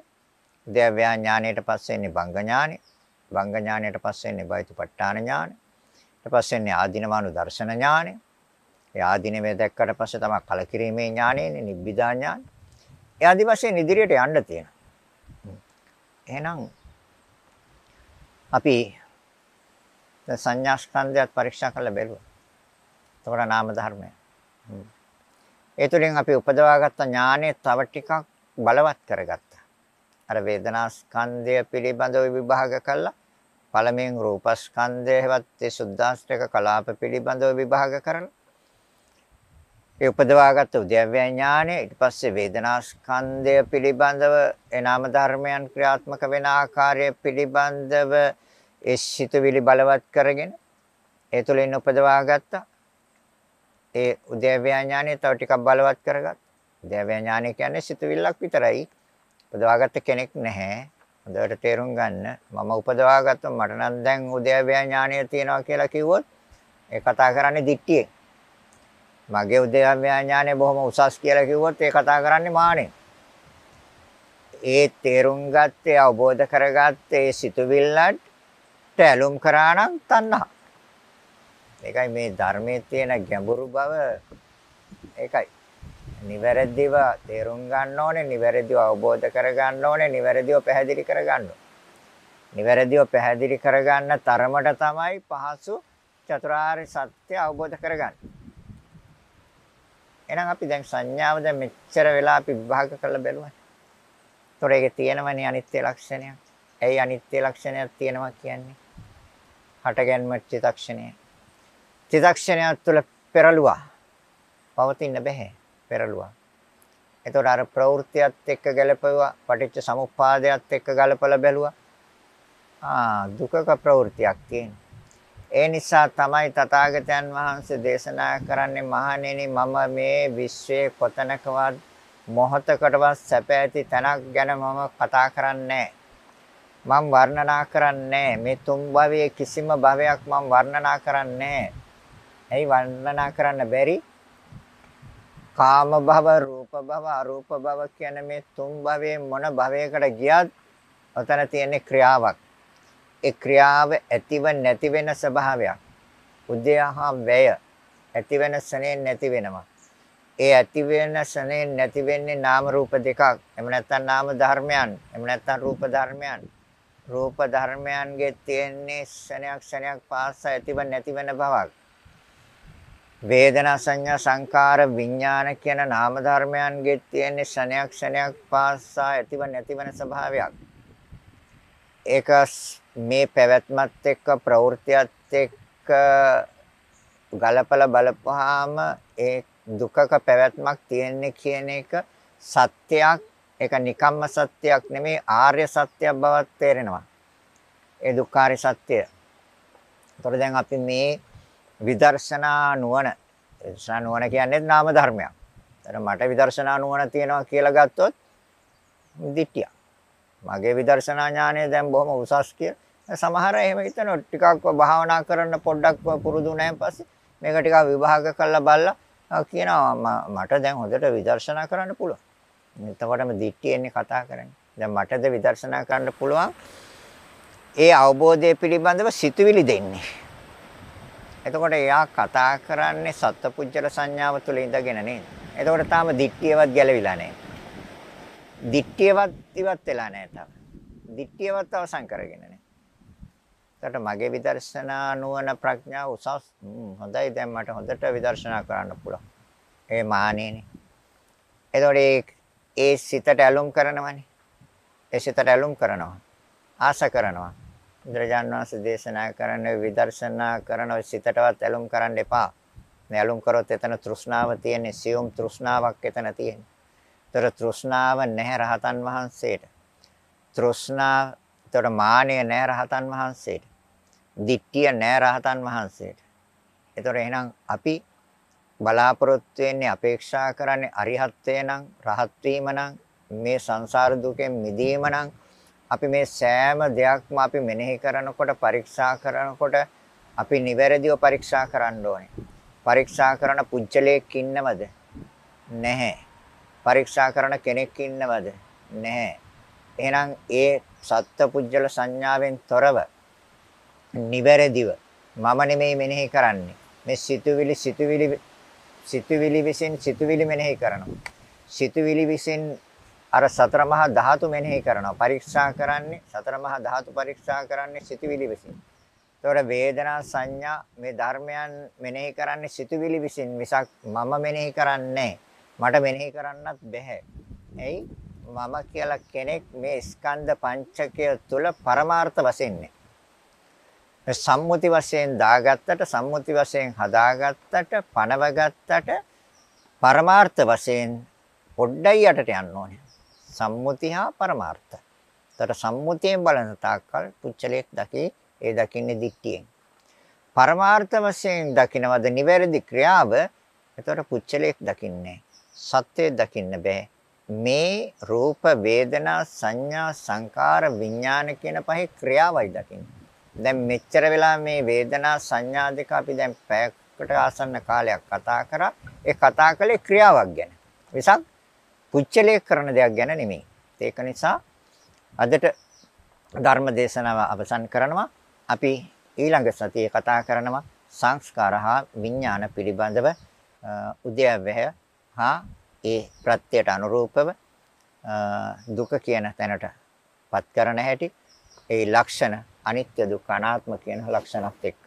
දේව්‍යා ඥානයට පස්සේ ඉන්නේ භංග ඥානෙ. භංග ඥානයට පස්සේ ඉන්නේ බයිතුපට්ඨාන ඥානෙ. ඊට පස්සේ ඉන්නේ ආධිනවානු දර්ශන ඥානෙ. ඒ ආධිනවේ දැක්කට පස්සේ තමයි කලකිරීමේ ඥානෙනේ නිබ්බිදා ඥාන. ඒ ආදි වශයෙන් ඉදිරියට යන්න තියෙනවා. එහෙනම් අපි දැන් සංඥා ස්කන්ධයත් පරීක්ෂා කරලා බැලුවා. එතකොට නාම ධර්මය. ඒ තුලින් අපි උපදවාගත්ත ඥානය තව ටිකක් බලවත් කරගත්තා. අර වේදනා ස්කන්ධය පිළිබඳව විභාග කළා. පළමුවෙන් රූප ස්කන්ධය හෙවත් ඒ සුද්දාස්ත්‍රක කලාප පිළිබඳව විභාග කරලා ඒ උපදවාගත් උද්‍යව්‍ය ඥානය ඊට පස්සේ වේදනා ස්කන්ධය පිළිබඳව ඒ නාම ධර්මයන් ක්‍රියාත්මක වෙන ආකාරය පිළිබඳව ඒ සිතුවිලි බලවත් කරගෙන ඒ තුලින් උපදවා ගත්තා. ඒ උදේව්‍යා ඥානය තව ටිකක් බලවත් කරගත්තා. උදේව්‍යා ඥානය කියන්නේ සිතුවිල්ලක් විතරයි. උපදවාගත්ත කෙනෙක් නැහැ. හොඳට තේරුම් ගන්න. මම උපදවාගත්තා මට නම් දැන් උදේව්‍යා ඥානය තියෙනවා කියලා කිව්වොත් ඒ කතා කරන්නේ දික්තියෙන්. මගේ උදේව්‍යා ඥානය බොහොම උසස් කියලා කිව්වොත් ඒ කතා කරන්නේ මානෙන්. ඒ තේරුම් ගත්තේ අවබෝධ කරගත්තේ සිතුවිල්ලට ඇලුම් කරා නම් තණ්හා. ඒකයි මේ ධර්මයේ තියෙන ගැඹුරු බව ඒකයි. නිවැරදිව තේරුම් ගන්න ඕනේ, නිවැරදිව අවබෝධ කර ගන්න ඕනේ, නිවැරදිව පැහැදිලි කර ගන්න නිවැරදිව පැහැදිලි කර ගන්න තරමට තමයි පහසු චතුරාර්ය සත්‍ය අවබෝධ කරගන්නේ. එහෙනම් අපි දැන් සංඥාව දැන් මෙච්චර වෙලා අපි විභාග කරලා බලුවා. ඒතොර ඒකේ තියෙනවනේ අනිත්‍ය ලක්ෂණයක්. ඇයි අනිත්‍ය ලක්ෂණයක් තියෙනවා කියන්නේ? හටගැන්ම චිතක්ෂණය. චිතක්ෂණයක් තුළ පෙරළුවා පවතින්න බැහැ පෙරළුවා. එතකොට අර ප්‍රවෘත්තියත් එක්ක ගැලපුවා පටිච්ච සමුප්පාදයත් එක්ක ගලපලා බැලුවා. ආ දුකක ප්‍රවෘත්තියක් තියෙන. ඒ නිසා තමයි තථාගතයන් වහන්සේ දේශනා කරන්නේ මහණෙනි මම මේ විශ්වයේ කොතනකවත් මොහතකටවත් සැප ඇති තැනක් ගැන මම කතා කරන්නේ නැහැ. මම වර්ණනා කරන්නේ මේ තුන් භවයේ කිසිම භවයක් මම වර්ණනා කරන්නේ ඇයි වර්ණනා කරන්න බැරි? කාම භව, රූප භව, අරූප භව කියන මේ තුන් භවයේ මොන භවයකට ගියත් ඔතන තියෙන ක්‍රියාවක්. ඒ ක්‍රියාව ඇතිව නැති වෙන ස්වභාවයක්. උද්‍යහා වැය ඇති වෙන ස්නේන් නැති වෙනවා. ඒ ඇති වෙන ස්නේන් නැති වෙන්නේ නාම රූප දෙකක්. එහෙම නැත්නම් නාම ධර්මයන්, එහෙම නැත්නම් රූප ධර්මයන්. රූප ධර්මයන්ගේ තියෙන්නේ ක්ෂණයක් ක්ෂණයක් පාස්සා ඇතිව නැති වෙන බවක්. වේදනා සංඥා සංකාර විඥාන කියන නාම ධර්මයන්ගේ තියෙන්නේ ක්ෂණයක් ක්ෂණයක් පාස්සා ඇතිව නැති වෙන ස්වභාවයක්. ඒක මේ පැවැත්මත් එක්ක ප්‍රවෘත්තියත් එක්ක ගලපලා බලපුවාම ඒ දුකක පැවැත්මක් තියෙන්නේ කියන එක සත්‍යයක් ඒක නිකම්ම සත්‍යයක් නෙමෙයි ආර්ය සත්‍යයක් බවත් තේරෙනවා. ඒ දුක්ඛාරය සත්‍යය. ඒතොර දැන් අපි මේ විදර්ශනා නුවණ විදර්ශනා නුවණ කියන්නේ නාම ධර්මයක්. ඒතර මට විදර්ශනා නුවණ තියෙනවා කියලා ගත්තොත් දිට්ඨිය. මගේ විදර්ශනා ඥානය දැන් බොහොම උසස් කිය. සමහර එහෙම හිතනවා ටිකක් භාවනා කරන්න පොඩ්ඩක් පුරුදු නැහැ පස්සේ මේක ටිකක් විභාග කරලා බලලා කියනවා මට දැන් හොඳට විදර්ශනා කරන්න පුළුවන්. එතකොටම දිට්ඨියෙන්නේ කතා කරන්නේ. දැන් මටද විදර්ශනා කරන්න පුළුවන්. ඒ අවබෝධය පිළිබඳව සිතුවිලි දෙන්නේ. එතකොට එයා කතා කරන්නේ සත්පුජ්‍යල සංඥාව තුළ ඉඳගෙන නේද? එතකොට තාම දිට්ඨියවත් ගැලවිලා නැහැ. දිට්ඨියවත් ඉවත් වෙලා නැහැ තාම. දිට්ඨියවත් අවසන් කරගෙන නැහැ. එතකොට මගේ විදර්ශනා නුවණ ප්‍රඥාව උසස් හොඳයි දැන් මට හොඳට විදර්ශනා කරන්න පුළුවන්. ඒ මානෙනේ. එතකොට ඒ සිතට ඇලුම් කරනවනේ. ඒ සිතට ඇලුම් කරනවා. ආස කරනවා. බුදුරජාණන් වහන්සේ දේශනා කරන විදර්ශනා කරන සිතටවත් ඇලුම් කරන්න එපා. මේ ඇලුම් කරොත් එතන තෘෂ්ණාව තියෙන්නේ, සියුම් තෘෂ්ණාවක් එතන තියෙන්නේ. ඒතර තෘෂ්ණාව නැහැ රහතන් වහන්සේට. තෘෂ්ණාව, ඒතර මානය නැහැ රහතන් වහන්සේට. දිට්ඨිය නැහැ රහතන් වහන්සේට. ඒතර එහෙනම් අපි බලාපොරොත්තු වෙන්නේ අපේක්ෂා කරන්නේ අරිහත්ත්වය නම් රහත් වීම නම් මේ සංසාර දුකෙන් මිදීම නම් අපි මේ සෑම දෙයක්ම අපි මෙනෙහි කරනකොට පරීක්ෂා කරනකොට අපි නිවැරදිව පරීක්ෂා කරන්න ඕනේ. පරීක්ෂා කරන පුජ්‍යලයක් ඉන්නවද? නැහැ. පරීක්ෂා කරන කෙනෙක් ඉන්නවද? නැහැ. එහෙනම් ඒ සත්ත්ව පුජ්‍යල සංඥාවෙන් තොරව නිවැරදිව මම නෙමෙයි මෙනෙහි කරන්නේ. මේ සිතුවිලි සිතුවිලි සිතුවිලි විසින් සිතුවිලි මෙනෙහි කරනවා. සිතුවිලි විසින් අර සතර මහා ධාතු මෙනෙහි කරනවා. පරීක්ෂා කරන්නේ සතර මහා ධාතු පරීක්ෂා කරන්නේ සිතුවිලි විසින්. ඒතොර වේදනා සංඥා මේ ධර්මයන් මෙනෙහි කරන්නේ සිතුවිලි විසින් මිසක් මම මෙනෙහි කරන්නේ මට මෙනෙහි කරන්නත් බැහැ. එයි මම කියලා කෙනෙක් මේ ස්කන්ධ පංචකය තුල පරමාර්ථ වශයෙන් සම්මුති වශයෙන් දාගත්තට සම්මුති වශයෙන් හදාගත්තට පනවගත්තට පරමාර්ථ වශයෙන් පොඩ්ඩයි යටට යන්න ඕනේ. සම්මුති හා පරමාර්ථ. ඒතර සම්මුතියෙන් බලන තාක්කල් පුච්චලයක් දකි ඒ දකින්නේ දික්තියෙන්. පරමාර්ථ වශයෙන් දකිනවද නිවැරදි ක්‍රියාව? ඒතර පුච්චලයක් දකින්නේ සත්‍යය දකින්න බෑ. මේ රූප වේදනා සංඥා සංකාර විඥාන කියන පහේ ක්‍රියාවයි දකින්නේ. දැන් මෙච්චර වෙලා මේ වේදනා සංඥා දෙක අපි දැන් පැයකට ආසන්න කාලයක් කතා කරා. ඒ කතා කළේ ක්‍රියාවක් ගැන. විසක් පුච්චලේ කරන දෙයක් ගැන නෙමෙයි. ඒක නිසා අදට ධර්ම දේශනාව අවසන් කරනවා. අපි ඊළඟ සතියේ කතා කරනවා සංස්කාර හා විඥාන පිළිබඳව උද්‍යවය හා ඒ ප්‍රත්‍යයට අනුරූපව දුක කියන තැනටපත් කරන හැටි ඒ ලක්ෂණ අනිත්‍ය දුක්ඛ අනාත්ම කියන ලක්ෂණත් එක්ක